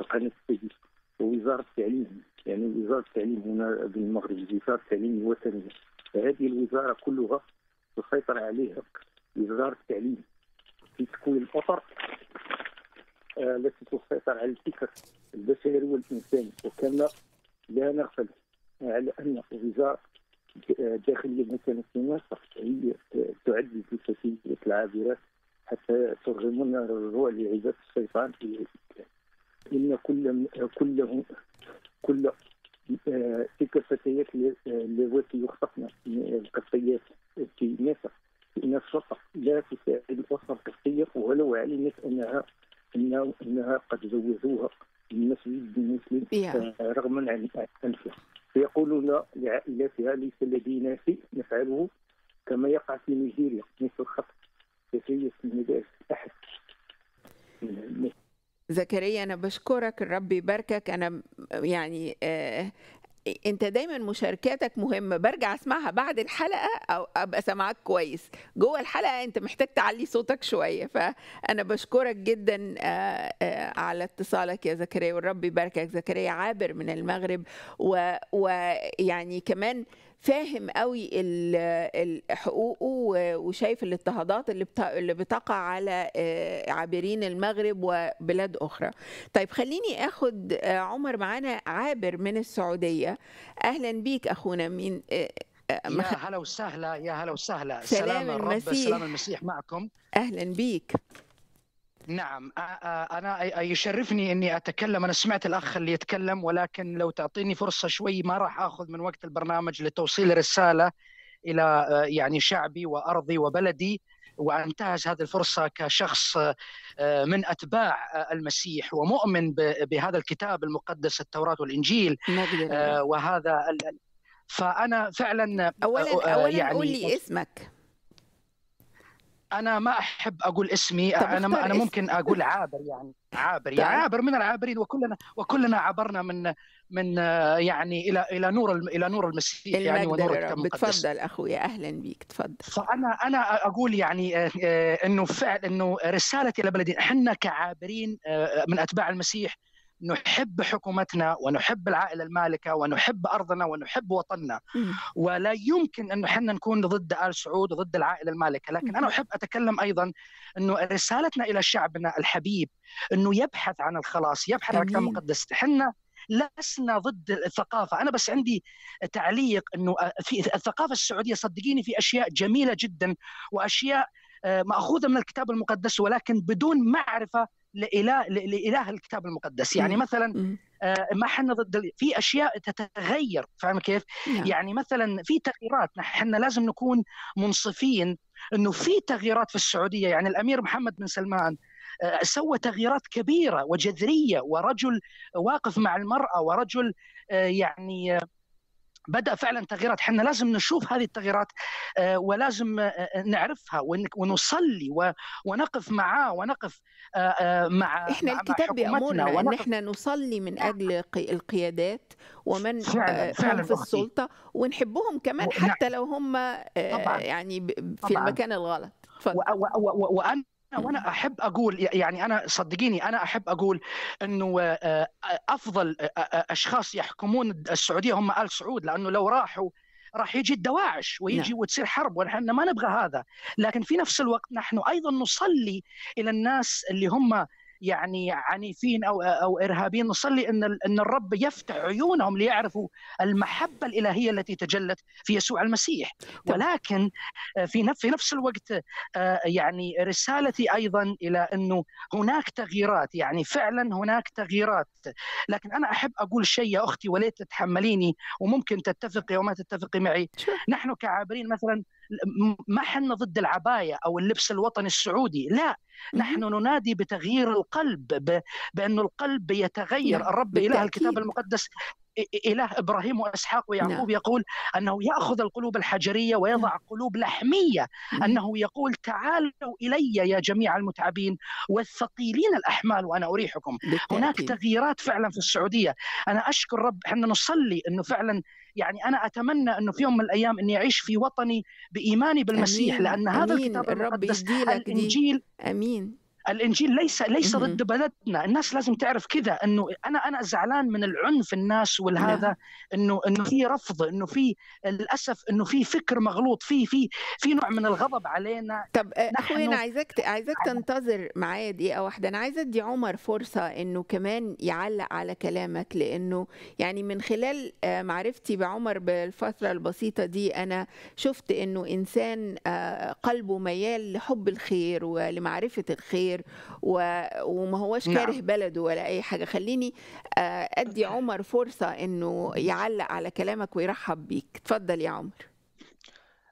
القناة السادسة ووزارة التعليم يعني وزارة التعليم هنا بالمغرب وزارة التعليم الوطنية هذه الوزارة كلها تسيطر عليها وزارة التعليم في تكوين الاطر آه، التي تسيطر على الفكر البشري والانساني وكما لا نغفل على ان وزاره الداخليه مثلا في مصر هي تعد الفتيات العابرات حتى ترغمنا الرجوع لعباد الشيطان في ان كل كلهم كل آه، تلك الفتيات اللواتي يخطفن القبطيات في مصر فان الشرطه لا تساعد الاسره القبطيه ولو علمت انها انه انها قد زوجوها المسجد المسلم رغما عن انفها فيقولون لعائلتها ليس لدينا شيء نفعله كما يقع في نيجيريا مثل الخطر كيفيه المدارس احد
زكريا أنا بشكرك الرب يباركك أنا يعني آه، انت دايما مشاركاتك مهمه برجع اسمعها بعد الحلقه او ابقى سامعاك كويس جوه الحلقه انت محتاج تعلي صوتك شويه فانا بشكرك جدا آه، آه، على اتصالك يا زكريا والرب يباركك زكريا عابر من المغرب ويعني و... كمان فاهم قوي حقوقه وشايف الاضطهادات اللي اللي بتقع على آه، عابرين المغرب وبلاد اخرى طيب خليني اخد آه، عمر معانا عابر من السعوديه اهلا بيك اخونا من
آه، يا هلا وسهلا يا هلا وسهلا سلام, سلام المسيح سلام المسيح معكم اهلا بيك نعم انا يشرفني اني اتكلم انا سمعت الاخ اللي يتكلم ولكن لو تعطيني فرصه شوي ما راح اخذ من وقت البرنامج لتوصيل رساله الى يعني شعبي وارضي وبلدي وانتهز هذه الفرصه كشخص من اتباع المسيح ومؤمن بهذا الكتاب المقدس التوراه والانجيل وهذا فانا فعلا اولا اولا يعني قول لي اسمك انا ما احب اقول اسمي انا انا ممكن اقول عابر يعني عابر يعني طيب. عابر من العابرين وكلنا وكلنا عبرنا من من آه، يعني الى الى نور الى نور المسيح يعني ونور تفضل اخويا اهلا بيك تفضل فانا انا اقول يعني آه، آه، انه فعل انه رسالتي الى بلدي احنا كعابرين من اتباع المسيح نحب حكومتنا ونحب العائلة المالكة ونحب أرضنا ونحب وطننا ولا يمكن أن احنا نكون ضد آل سعود وضد العائلة المالكة لكن أنا أحب أتكلم أيضا أنه رسالتنا إلى شعبنا الحبيب أنه يبحث عن الخلاص يبحث عن الكتاب المقدس حنا لسنا ضد الثقافة أنا بس عندي تعليق أنه في الثقافة السعودية صدقيني في أشياء جميلة جدا وأشياء آه، مأخوذة من الكتاب المقدس ولكن بدون معرفة لإله لإله الكتاب المقدس يعني مثلا آه، ما احنا ضد في اشياء تتغير فاهم كيف؟ نعم. يعني مثلا في تغييرات احنا لازم نكون منصفين انه في تغييرات في السعوديه يعني الامير محمد بن سلمان آه، سوى تغييرات كبيره وجذريه ورجل واقف مع المراه ورجل آه، يعني بدا فعلا تغييرات احنا لازم نشوف هذه التغييرات آه، ولازم آه، آه، نعرفها ونصلي ونقف معاه ونقف مع احنا الكتاب بيامرنا ان احنا
نصلي من نعم. اجل القيادات ومن فعلا في السلطه ونحبهم
كمان حتى نعم. لو هم يعني في المكان الغلط وانا وانا احب اقول يعني انا صدقيني انا احب اقول انه آه، آه، افضل آه، اشخاص يحكمون السعوديه هم ال سعود لانه لو راحوا راح يجي الدواعش ويجي نعم. وتصير حرب ونحن ما نبغى هذا لكن في نفس الوقت نحن ايضا نصلي الى الناس اللي هم يعني عنيفين او او ارهابيين نصلي ان ان الرب يفتح عيونهم ليعرفوا المحبه الالهيه التي تجلت في يسوع المسيح ولكن آه، في في نفس الوقت آه، يعني رسالتي ايضا الى انه هناك تغييرات يعني فعلا هناك تغييرات لكن انا احب اقول شيء يا اختي وليت تتحمليني وممكن تتفقي او ما تتفقي معي نحن كعابرين مثلا ما حنا ضد العباية أو اللبس الوطني السعودي لا نحن ننادي بتغيير القلب بأن القلب يتغير نعم. الرب بالتأكيد. إله الكتاب المقدس إله إبراهيم وإسحاق ويعقوب نعم. يقول أنه يأخذ القلوب الحجرية ويضع نعم. قلوب لحمية أنه يقول تعالوا إلي يا جميع المتعبين والثقيلين الأحمال وأنا أريحكم بالتأكيد. هناك تغييرات فعلا في السعودية أنا أشكر رب أن نصلي أنه فعلا يعني انا اتمنى انه في يوم من الايام اني اعيش في وطني بايماني بالمسيح أمين. لان هذا أمين. الكتاب المقدس الانجيل امين الانجيل ليس ليس ضد بلدنا الناس لازم تعرف كذا انه انا انا زعلان من العنف الناس والهذا نعم. انه انه في رفض انه في للاسف انه في فكر مغلوط في في في نوع من الغضب علينا طب آه، اخوي انا
عايزاك عايزاك تنتظر معايا دقيقه واحده انا عايزه ادي عمر فرصه انه كمان يعلق على كلامك لانه يعني من خلال آه، معرفتي بعمر بالفتره البسيطه دي انا شفت انه انسان آه، قلبه ميال لحب الخير ولمعرفه الخير كتير و... وما هوش نعم. كاره نعم. بلده ولا اي حاجه خليني آه، ادي عمر فرصه انه يعلق على كلامك ويرحب بيك اتفضل يا عمر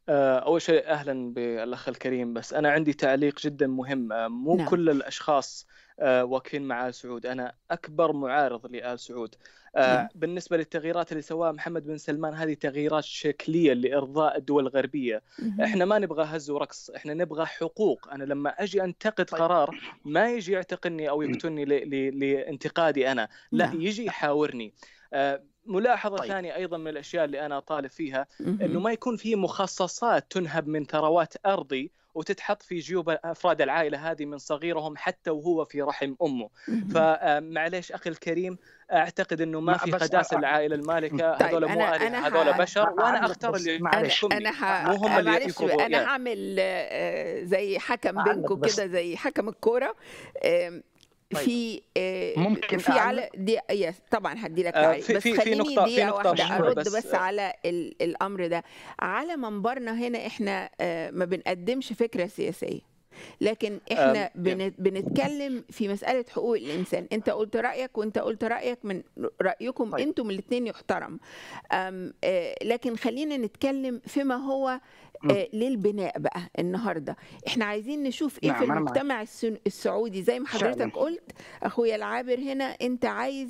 آه، اول شيء اهلا بالاخ الكريم بس انا عندي تعليق جدا مهم آه، مو نعم. كل الاشخاص واقفين مع ال سعود انا اكبر معارض لال سعود آه، نعم. بالنسبه للتغييرات اللي سواها محمد بن سلمان هذه تغييرات شكليه لارضاء الدول الغربيه احنا ما نبغى هز ورقص احنا نبغى حقوق انا لما اجي انتقد طيب. قرار ما يجي يعتقلني او يقتلني لانتقادي انا لا نعم. يجي يحاورني آه، ملاحظه طيب. ثانيه ايضا من الاشياء اللي انا طالب فيها انه ما يكون في مخصصات تنهب من ثروات ارضي وتتحط في جيوب افراد العائله هذه من صغيرهم حتى وهو في رحم امه فمعليش آه، اخي الكريم اعتقد انه ما في قداسه للعائله المالكه طيب، هذول مو هذول بشر وانا اختار اللي معلش انا ح... مو هم اللي انا
هعمل آه، زي حكم بينكم كده زي حكم الكوره طيب. في آه، ممكن في على دي يس طبعا هدي لك آه، في بس في خليني نقطة دقيقة نقطة واحدة أرد بس, بس على الأمر ده على منبرنا هنا احنا آه، ما بنقدمش فكرة سياسية لكن احنا بنتكلم في مساله حقوق الانسان انت قلت رايك وانت قلت رايك من رايكم طيب. انتم الاثنين يحترم لكن خلينا نتكلم فيما هو آه، للبناء بقى النهارده احنا عايزين نشوف ايه نعم في المجتمع السعودي زي ما حضرتك قلت اخويا العابر هنا انت عايز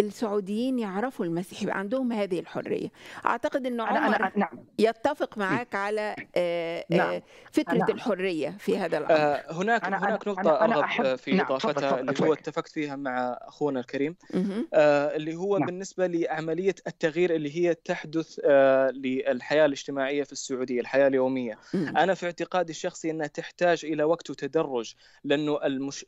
السعوديين يعرفوا المسيح يبقى عندهم هذه الحريه اعتقد ان عمر أنا أنا نعم. يتفق معاك على آه، نعم. آه، فكره نعم. الحريه في هذا الامر
هناك أنا هناك نقطه أنا أرغب أنا في نعم. اضافتها اللي هو اتفقت فيها مع اخونا الكريم آه اللي هو نعم. بالنسبه لعمليه التغيير اللي هي تحدث آه للحياه الاجتماعيه في السعوديه الحياه اليوميه م. انا في اعتقادي الشخصي انها تحتاج الى وقت وتدرج لانه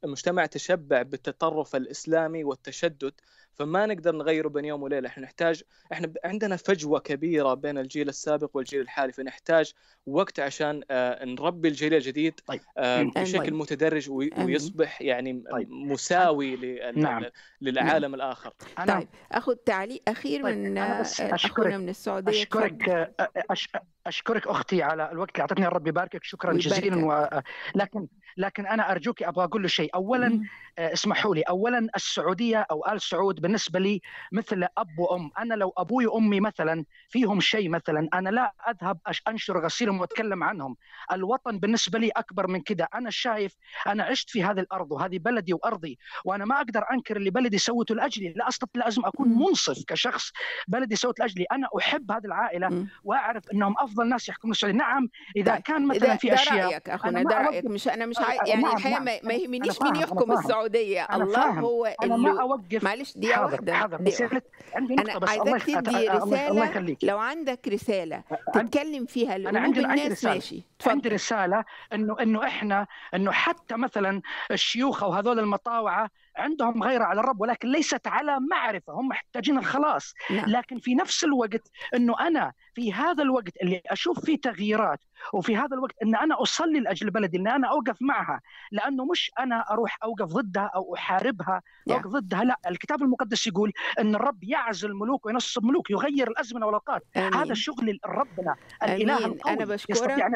المجتمع تشبع بالتطرف الاسلامي والتشدد فما نقدر نغيره بين يوم وليله احنا نحتاج احنا عندنا فجوه كبيره بين الجيل السابق والجيل الحالي فنحتاج وقت عشان آه، نربي الجيل الجديد طيب. آه، بشكل طيب. متدرج ويصبح يعني طيب. مساوي نعم. للعالم نعم. الاخر
أنا... طيب اخذ تعليق اخير طيب. من آه، اخونا من السعوديه اشكرك
أش... اشكرك اختي على الوقت اللي اعطتني الرب يباركك شكرا ويبارك. جزيلا و... لكن لكن انا ارجوك ابغى اقول له شيء اولا اسمحوا لي اولا السعوديه او ال سعود بالنسبه لي مثل اب وام انا لو ابوي وامي مثلا فيهم شيء مثلا انا لا اذهب انشر غسيلهم واتكلم عنهم الوطن بالنسبه لي اكبر من كده انا شايف انا عشت في هذه الارض وهذه بلدي وارضي وانا ما اقدر انكر اللي بلدي سوته لاجلي لا استطيع لازم اكون منصف كشخص بلدي سوت لاجلي انا احب هذه العائله واعرف انهم افضل ناس يحكمون السعوديه نعم اذا طيب. كان مثلا في ده اشياء رايك اخونا ده رايك مش انا مش عاي... يعني نعم، الحقيقه نعم، ما يهمنيش مين يحكم السعوديه الله هو اللي معلش دي
حاضر واحده حاضر
عندي نقطه بس عايزك تدي رساله الله يخليك
لو عندك رساله
تتكلم فيها لقلوب عندي الناس عندي رسالة. ماشي تفضل. عندي رساله انه انه احنا انه حتى مثلا الشيوخ او هذول المطاوعه عندهم غيرة على الرب ولكن ليست على معرفة هم محتاجين الخلاص نعم. لكن في نفس الوقت أنه أنا في هذا الوقت اللي أشوف فيه تغييرات وفي هذا الوقت أن أنا أصلي لأجل بلدي أن أنا أوقف معها لأنه مش أنا أروح أوقف ضدها أو أحاربها او أوقف ضدها لا الكتاب المقدس المقدس يقول ان الرب يعزل ملوك وينصب ملوك يغير الازمنه والاوقات هذا شغل ربنا الاله القوي انا بشكرك يستطيع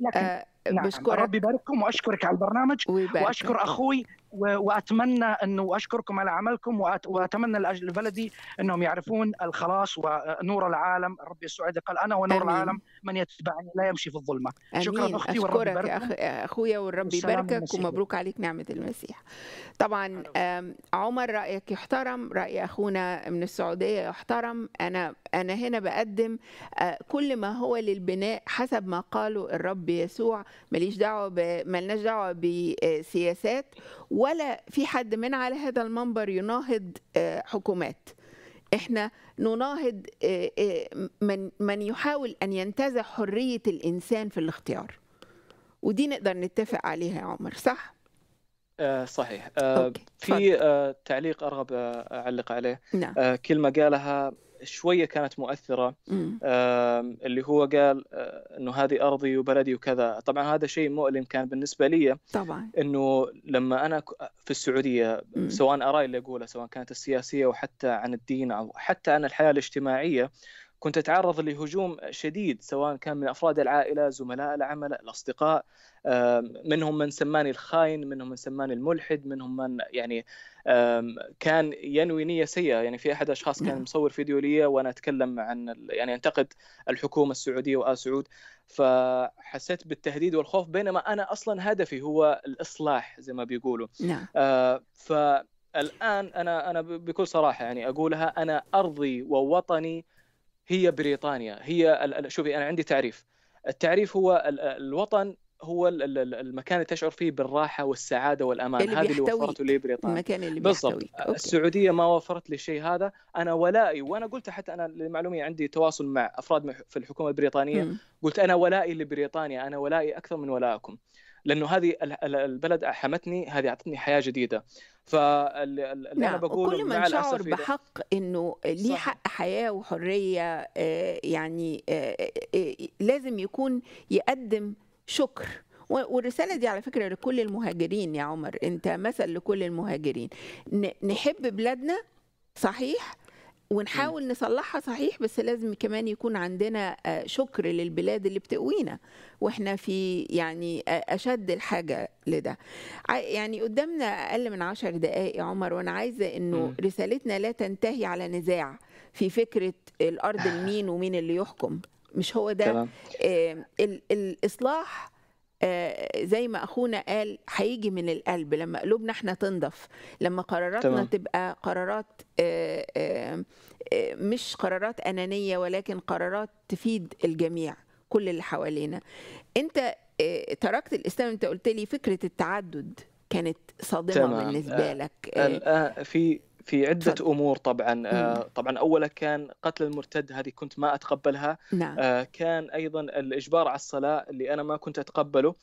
لكن آه نعم. بشكرك ربي يبارككم واشكرك على البرنامج ويبارك. واشكر اخوي واتمنى انه اشكركم على عملكم واتمنى لاجل بلدي انهم يعرفون الخلاص ونور العالم رب السعودي قال انا ونور أمين. العالم من يتبعني لا يمشي في الظلمه أمين. شكرا اختي والرب يبارك أخ...
اخويا والرب يباركك ومبروك عليك نعمه المسيح طبعا عمر رايك يحترم راي اخونا من السعوديه يحترم انا انا هنا بقدم آه، كل ما هو للبناء حسب ما قاله الرب يسوع ماليش دعوه ب... ملناش دعوه بسياسات و ولا في حد من على هذا المنبر يناهض آه، حكومات احنا نناهض آه، آه، من من يحاول ان ينتزع حريه الانسان في الاختيار ودي نقدر نتفق عليها يا عمر صح
صحيح أوكي. في فضل. تعليق ارغب اعلق عليه نعم. كلمه قالها شويه كانت مؤثره اللي هو قال آه، انه هذه ارضي وبلدي وكذا طبعا هذا شيء مؤلم كان بالنسبه لي طبعا انه لما انا في السعوديه مم. سواء اراء اللي اقولها سواء كانت السياسيه وحتى عن الدين او حتى عن الحياه الاجتماعيه كنت اتعرض لهجوم شديد سواء كان من افراد العائله، زملاء العمل، الاصدقاء، منهم من سماني الخاين، منهم من سماني الملحد، منهم من يعني كان ينوي نيه سيئه، يعني في احد الاشخاص كان نعم. مصور فيديو لي وانا اتكلم عن يعني انتقد الحكومه السعوديه وال سعود فحسيت بالتهديد والخوف بينما انا اصلا هدفي هو الاصلاح زي ما بيقولوا نعم آه، فالان انا انا بكل صراحه يعني اقولها انا ارضي ووطني هي بريطانيا هي شوفي انا عندي تعريف التعريف هو الوطن هو المكان اللي تشعر فيه بالراحه والسعاده والامان اللي هذا اللي وفرته لي بريطانيا المكان اللي بالضبط أوكي. السعوديه ما وفرت لي الشيء هذا انا ولائي وانا قلت حتى انا للمعلوميه عندي تواصل مع افراد في الحكومه البريطانيه م. قلت انا ولائي لبريطانيا انا ولائي اكثر من ولائكم لانه هذه البلد احمتني هذه اعطتني حياه جديده فاللي نعم. انا بقوله وكل من شعر بحق
انه ليه حق حياه وحريه آه، يعني آه، آه، لازم يكون يقدم شكر والرسالة دي على فكرة لكل المهاجرين يا عمر أنت مثل لكل المهاجرين نحب بلادنا صحيح ونحاول نصلحها صحيح بس لازم كمان يكون عندنا آه، شكر للبلاد اللي بتقوينا واحنا في يعني آه، اشد الحاجه لده يعني قدامنا اقل من عشر دقائق يا عمر وانا عايزه انه رسالتنا لا تنتهي على نزاع في فكره الارض لمين ومين اللي يحكم مش هو ده آه، الإصلاح آه، زي ما اخونا قال هيجي من القلب لما قلوبنا احنا تنضف لما قراراتنا تمام. تبقى قرارات آه، آه، مش قرارات انانيه ولكن قرارات تفيد الجميع كل اللي حوالينا انت تركت الاسلام انت قلت لي فكره التعدد كانت صادمه تمام. بالنسبه لك
في في عدة فضل. أمور طبعا آه، مم. طبعا أولا كان قتل المرتد هذه كنت ما أتقبلها نعم. آه، كان أيضا الإجبار على الصلاة اللي أنا ما كنت أتقبله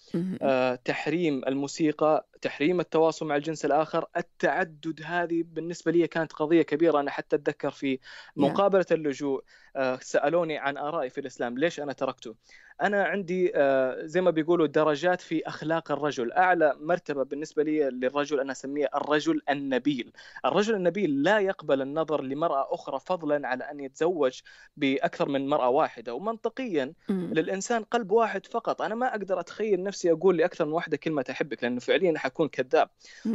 آه تحريم الموسيقى تحريم التواصل مع الجنس الاخر التعدد هذه بالنسبه لي كانت قضيه كبيره انا حتى اتذكر في نعم. مقابله اللجوء آه، سالوني عن ارائي في الاسلام ليش انا تركته انا عندي آه، زي ما بيقولوا درجات في اخلاق الرجل اعلى مرتبه بالنسبه لي للرجل انا اسميه الرجل النبيل الرجل النبيل لا يقبل النظر لمراه اخرى فضلا على ان يتزوج باكثر من مراه واحده ومنطقيا
للانسان
قلب واحد فقط انا ما اقدر اتخيل نفسي اقول لاكثر من واحده كلمه احبك لانه فعليا اكون كذاب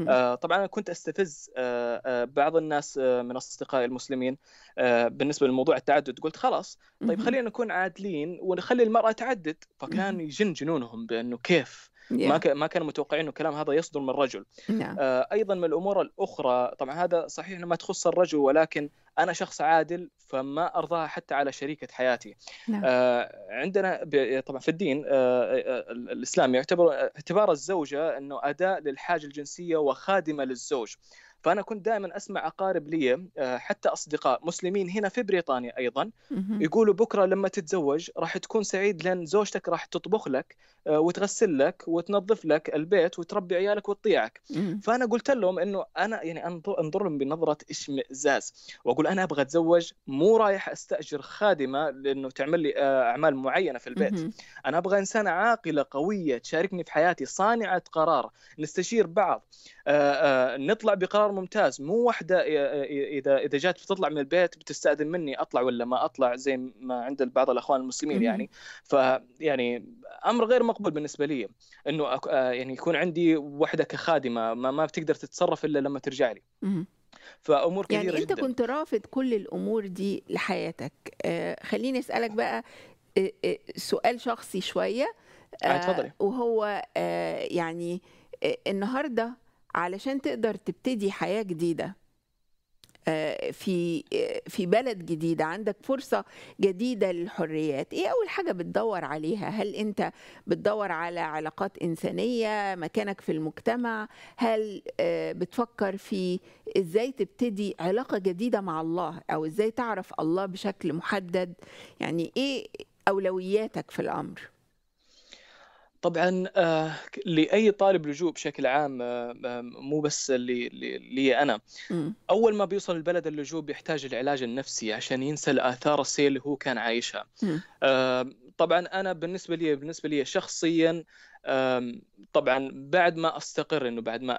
آه طبعا انا كنت استفز آه, آه، بعض الناس آه، من اصدقائي المسلمين آه بالنسبه لموضوع التعدد قلت خلاص طيب خلينا نكون عادلين ونخلي المراه تعدد فكان يجن جنونهم بانه كيف ما yeah. ما كانوا متوقعين انه الكلام هذا يصدر من رجل yeah. نعم. آه ايضا من الامور الاخرى طبعا هذا صحيح انه ما تخص الرجل ولكن انا شخص عادل فما ارضاها حتى على شريكه حياتي نعم. آه، عندنا طبعا في الدين آه، آه، الاسلام يعتبر اعتبار الزوجه انه اداه للحاجه الجنسيه وخادمه للزوج فانا كنت دائما اسمع اقارب لي آه، حتى اصدقاء مسلمين هنا في بريطانيا ايضا يقولوا بكره لما تتزوج راح تكون سعيد لان زوجتك راح تطبخ لك آه، وتغسل لك وتنظف لك البيت وتربي عيالك وتطيعك فانا قلت لهم انه انا يعني انظر لهم بنظره اشمئزاز واقول انا ابغى اتزوج مو رايح استاجر خادمه لانه تعمل لي آه، اعمال معينه في البيت انا ابغى انسانه عاقله قويه تشاركني في حياتي صانعه قرار نستشير بعض آه، آه، نطلع بقرار ممتاز مو واحده آه، اذا اذا جات بتطلع من البيت بتستاذن مني اطلع ولا ما اطلع زي ما عند بعض الاخوان المسلمين يعني فيعني امر غير مقبول بالنسبه لي انه يعني يكون عندي وحده كخادمه ما, ما بتقدر تتصرف الا لما ترجع لي فامور كثيره يعني انت جداً. كنت
رافض كل الامور دي لحياتك خليني اسالك بقى سؤال شخصي شويه آه وهو آه يعني النهارده علشان تقدر تبتدي حياه جديده آه، في آه، في بلد جديدة عندك فرصة جديدة للحريات ايه أول حاجة بتدور عليها هل أنت بتدور على علاقات إنسانية مكانك في المجتمع هل آه، بتفكر في إزاي تبتدي علاقة جديدة مع الله أو إزاي تعرف الله بشكل محدد يعني ايه أولوياتك في الأمر
طبعا آه، لاي طالب لجوء بشكل عام آه، آه، مو بس لي, لي انا اول ما بيوصل البلد اللجوء بيحتاج العلاج النفسي عشان ينسى الاثار السيئه اللي هو كان عايشها طبعا انا بالنسبه لي بالنسبه لي شخصيا طبعا بعد ما استقر انه بعد ما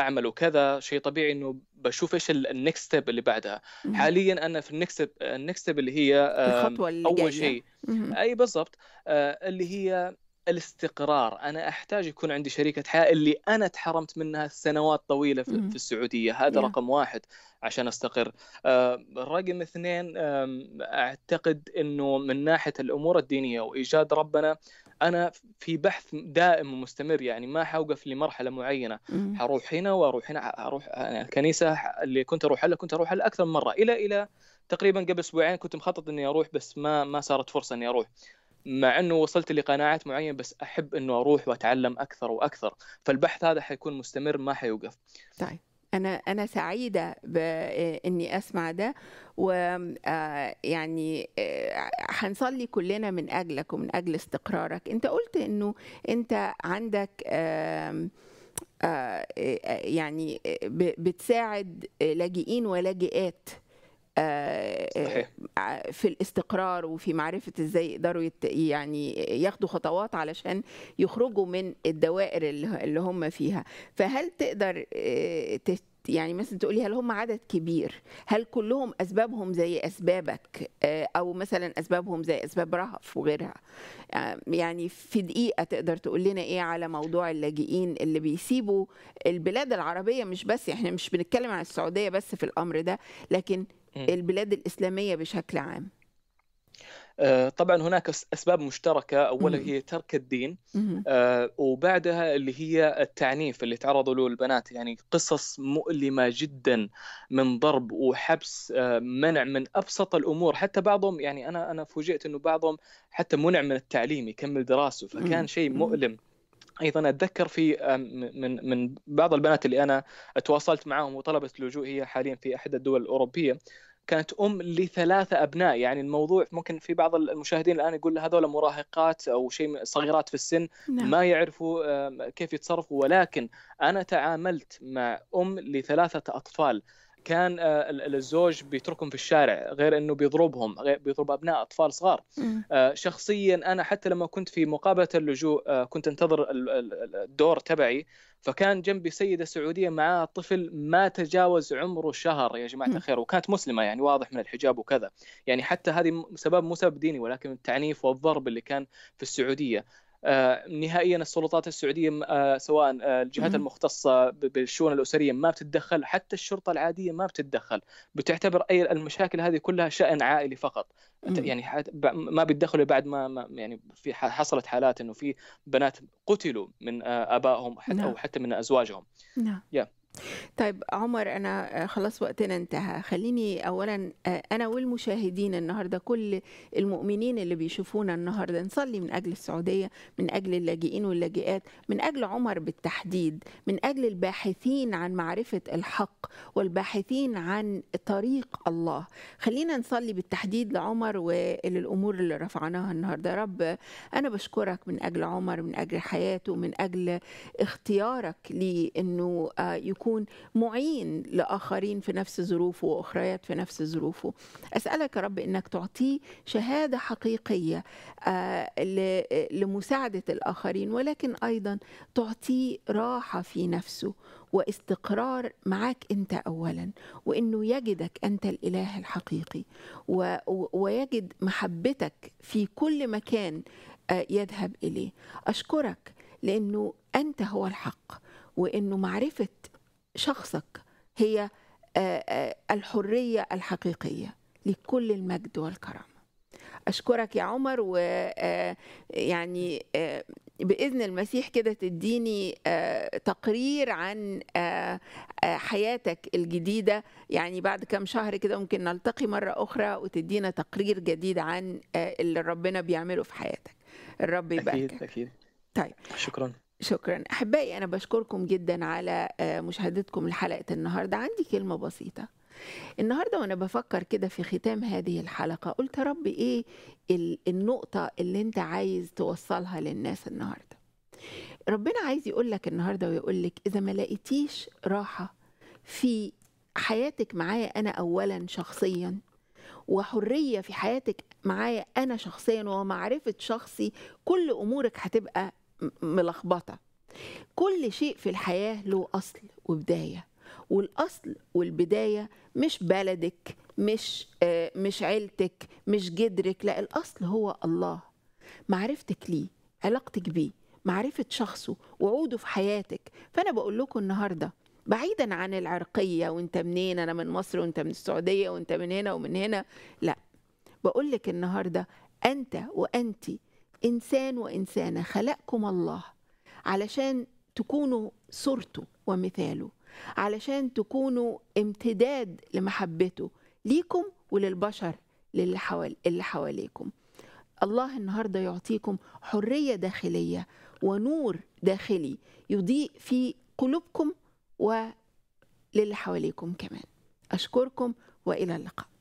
اعمل وكذا شيء طبيعي انه بشوف ايش النكست ستيب اللي بعدها حاليا انا في النكست النكست اللي هي الخطوه اللي اول شيء اي بالضبط اللي هي الاستقرار انا احتاج يكون عندي شريكه حياه اللي انا تحرمت منها سنوات طويله في, في السعوديه هذا yeah. رقم واحد عشان استقر آه رقم اثنين آه اعتقد انه من ناحيه الامور الدينيه وايجاد ربنا انا في بحث دائم ومستمر يعني ما حوقف لمرحله معينه حروح هنا واروح هنا اروح يعني الكنيسه اللي كنت اروح لها كنت اروح لها اكثر من مره الى الى تقريبا قبل اسبوعين كنت مخطط اني اروح بس ما ما صارت فرصه اني اروح مع انه وصلت لقناعات معينه بس احب انه اروح واتعلم اكثر واكثر فالبحث هذا حيكون مستمر ما حيوقف
طيب انا انا سعيده باني آه، اسمع ده و آه، يعني هنصلي آه، كلنا من اجلك ومن اجل استقرارك انت قلت انه انت عندك يعني بتساعد لاجئين ولاجئات آه، آه، آه، في الاستقرار وفي معرفه ازاي يقدروا يعني ياخدوا خطوات علشان يخرجوا من الدوائر اللي هم فيها فهل تقدر يعني مثلا تقولي هل هم عدد كبير هل كلهم اسبابهم زي اسبابك او مثلا اسبابهم زي اسباب رهف وغيرها يعني في دقيقه تقدر تقول لنا ايه على موضوع اللاجئين اللي بيسيبوا البلاد العربيه مش بس احنا مش بنتكلم عن السعوديه بس في الامر ده لكن البلاد الإسلامية بشكل عام
آه، طبعا هناك اسباب مشتركه اولها هي ترك الدين آه، وبعدها اللي هي التعنيف اللي تعرضوا له البنات يعني قصص مؤلمه جدا من ضرب وحبس آه، منع من ابسط الامور حتى بعضهم يعني انا انا فوجئت انه بعضهم حتى منع من التعليم يكمل دراسه فكان شيء مؤلم ايضا اتذكر في آه، من من بعض البنات اللي انا تواصلت معهم وطلبت اللجوء هي حاليا في احدى الدول الاوروبيه كانت ام لثلاثه ابناء يعني الموضوع ممكن في بعض المشاهدين الان يقول هذول مراهقات او شيء صغيرات في السن نعم. ما يعرفوا آه، كيف يتصرفوا ولكن انا تعاملت مع ام لثلاثه اطفال كان آه، الزوج بيتركهم في الشارع غير انه بيضربهم غير بيضرب ابناء اطفال صغار آه، شخصيا انا حتى لما كنت في مقابله اللجوء آه، كنت انتظر الدور تبعي فكان جنبي سيده سعوديه معاها طفل ما تجاوز عمره شهر يا جماعه الخير وكانت مسلمه يعني واضح من الحجاب وكذا يعني حتى هذه سبب مو سبب ديني ولكن التعنيف والضرب اللي كان في السعوديه آه، نهائيا السلطات السعوديه آه، سواء آه، الجهات المختصه بالشؤون الاسريه ما بتتدخل حتى الشرطه العاديه ما بتتدخل بتعتبر اي المشاكل هذه كلها شان عائلي فقط يعني ما بيتدخلوا بعد ما يعني في حصلت حالات انه في بنات قتلوا من ابائهم حتى او نعم. حتى من ازواجهم
نعم طيب عمر انا آه، خلاص وقتنا انتهى خليني اولا آه، انا والمشاهدين النهارده كل المؤمنين اللي بيشوفونا النهارده نصلي من اجل السعوديه من اجل اللاجئين واللاجئات من اجل عمر بالتحديد من اجل الباحثين عن معرفه الحق والباحثين عن طريق الله خلينا نصلي بالتحديد لعمر وللامور اللي رفعناها النهارده رب انا بشكرك من اجل عمر من اجل حياته من اجل اختيارك لانه آه، يكون يكون معين لآخرين في نفس ظروفه وأخريات في نفس ظروفه أسألك يا رب أنك تعطيه شهادة حقيقية آه، لمساعدة الآخرين ولكن أيضا تعطيه راحة في نفسه واستقرار معاك انت اولا وانه يجدك انت الاله الحقيقي ويجد محبتك في كل مكان آه، يذهب اليه اشكرك لانه انت هو الحق وانه معرفه شخصك هي آه، آه، الحرية الحقيقية لكل المجد والكرامة أشكرك يا عمر ويعني آه، بإذن المسيح كده تديني تقرير عن حياتك الجديدة يعني بعد كم شهر كده ممكن نلتقي مرة أخرى وتدينا تقرير جديد عن اللي ربنا بيعمله في حياتك الرب يباركك أكيد أكيد طيب شكرا شكرا احبائي انا بشكركم جدا على آه، مشاهدتكم لحلقه النهارده عندي كلمه بسيطه النهارده وانا بفكر كده في ختام هذه الحلقه قلت يا رب ايه النقطه اللي انت عايز توصلها للناس النهارده ربنا عايز يقول لك النهارده ويقول لك اذا ما لقيتيش راحه في حياتك معايا انا اولا شخصيا وحريه في حياتك معايا انا شخصيا ومعرفه شخصي كل امورك هتبقى ملخبطه كل شيء في الحياه له اصل وبدايه والاصل والبدايه مش بلدك مش آه مش عيلتك مش جدرك لا الاصل هو الله معرفتك ليه علاقتك بيه معرفه شخصه وعوده في حياتك فانا بقول لكم النهارده بعيدا عن العرقيه وانت منين انا من مصر وانت من السعوديه وانت من هنا ومن هنا لا بقول لك النهارده انت وانتي انسان وانسانه خلقكم الله علشان تكونوا صورته ومثاله علشان تكونوا امتداد لمحبته ليكم وللبشر للي حوال... اللي حواليكم الله النهارده يعطيكم حريه داخليه ونور داخلي يضيء في قلوبكم وللي حواليكم كمان اشكركم والى اللقاء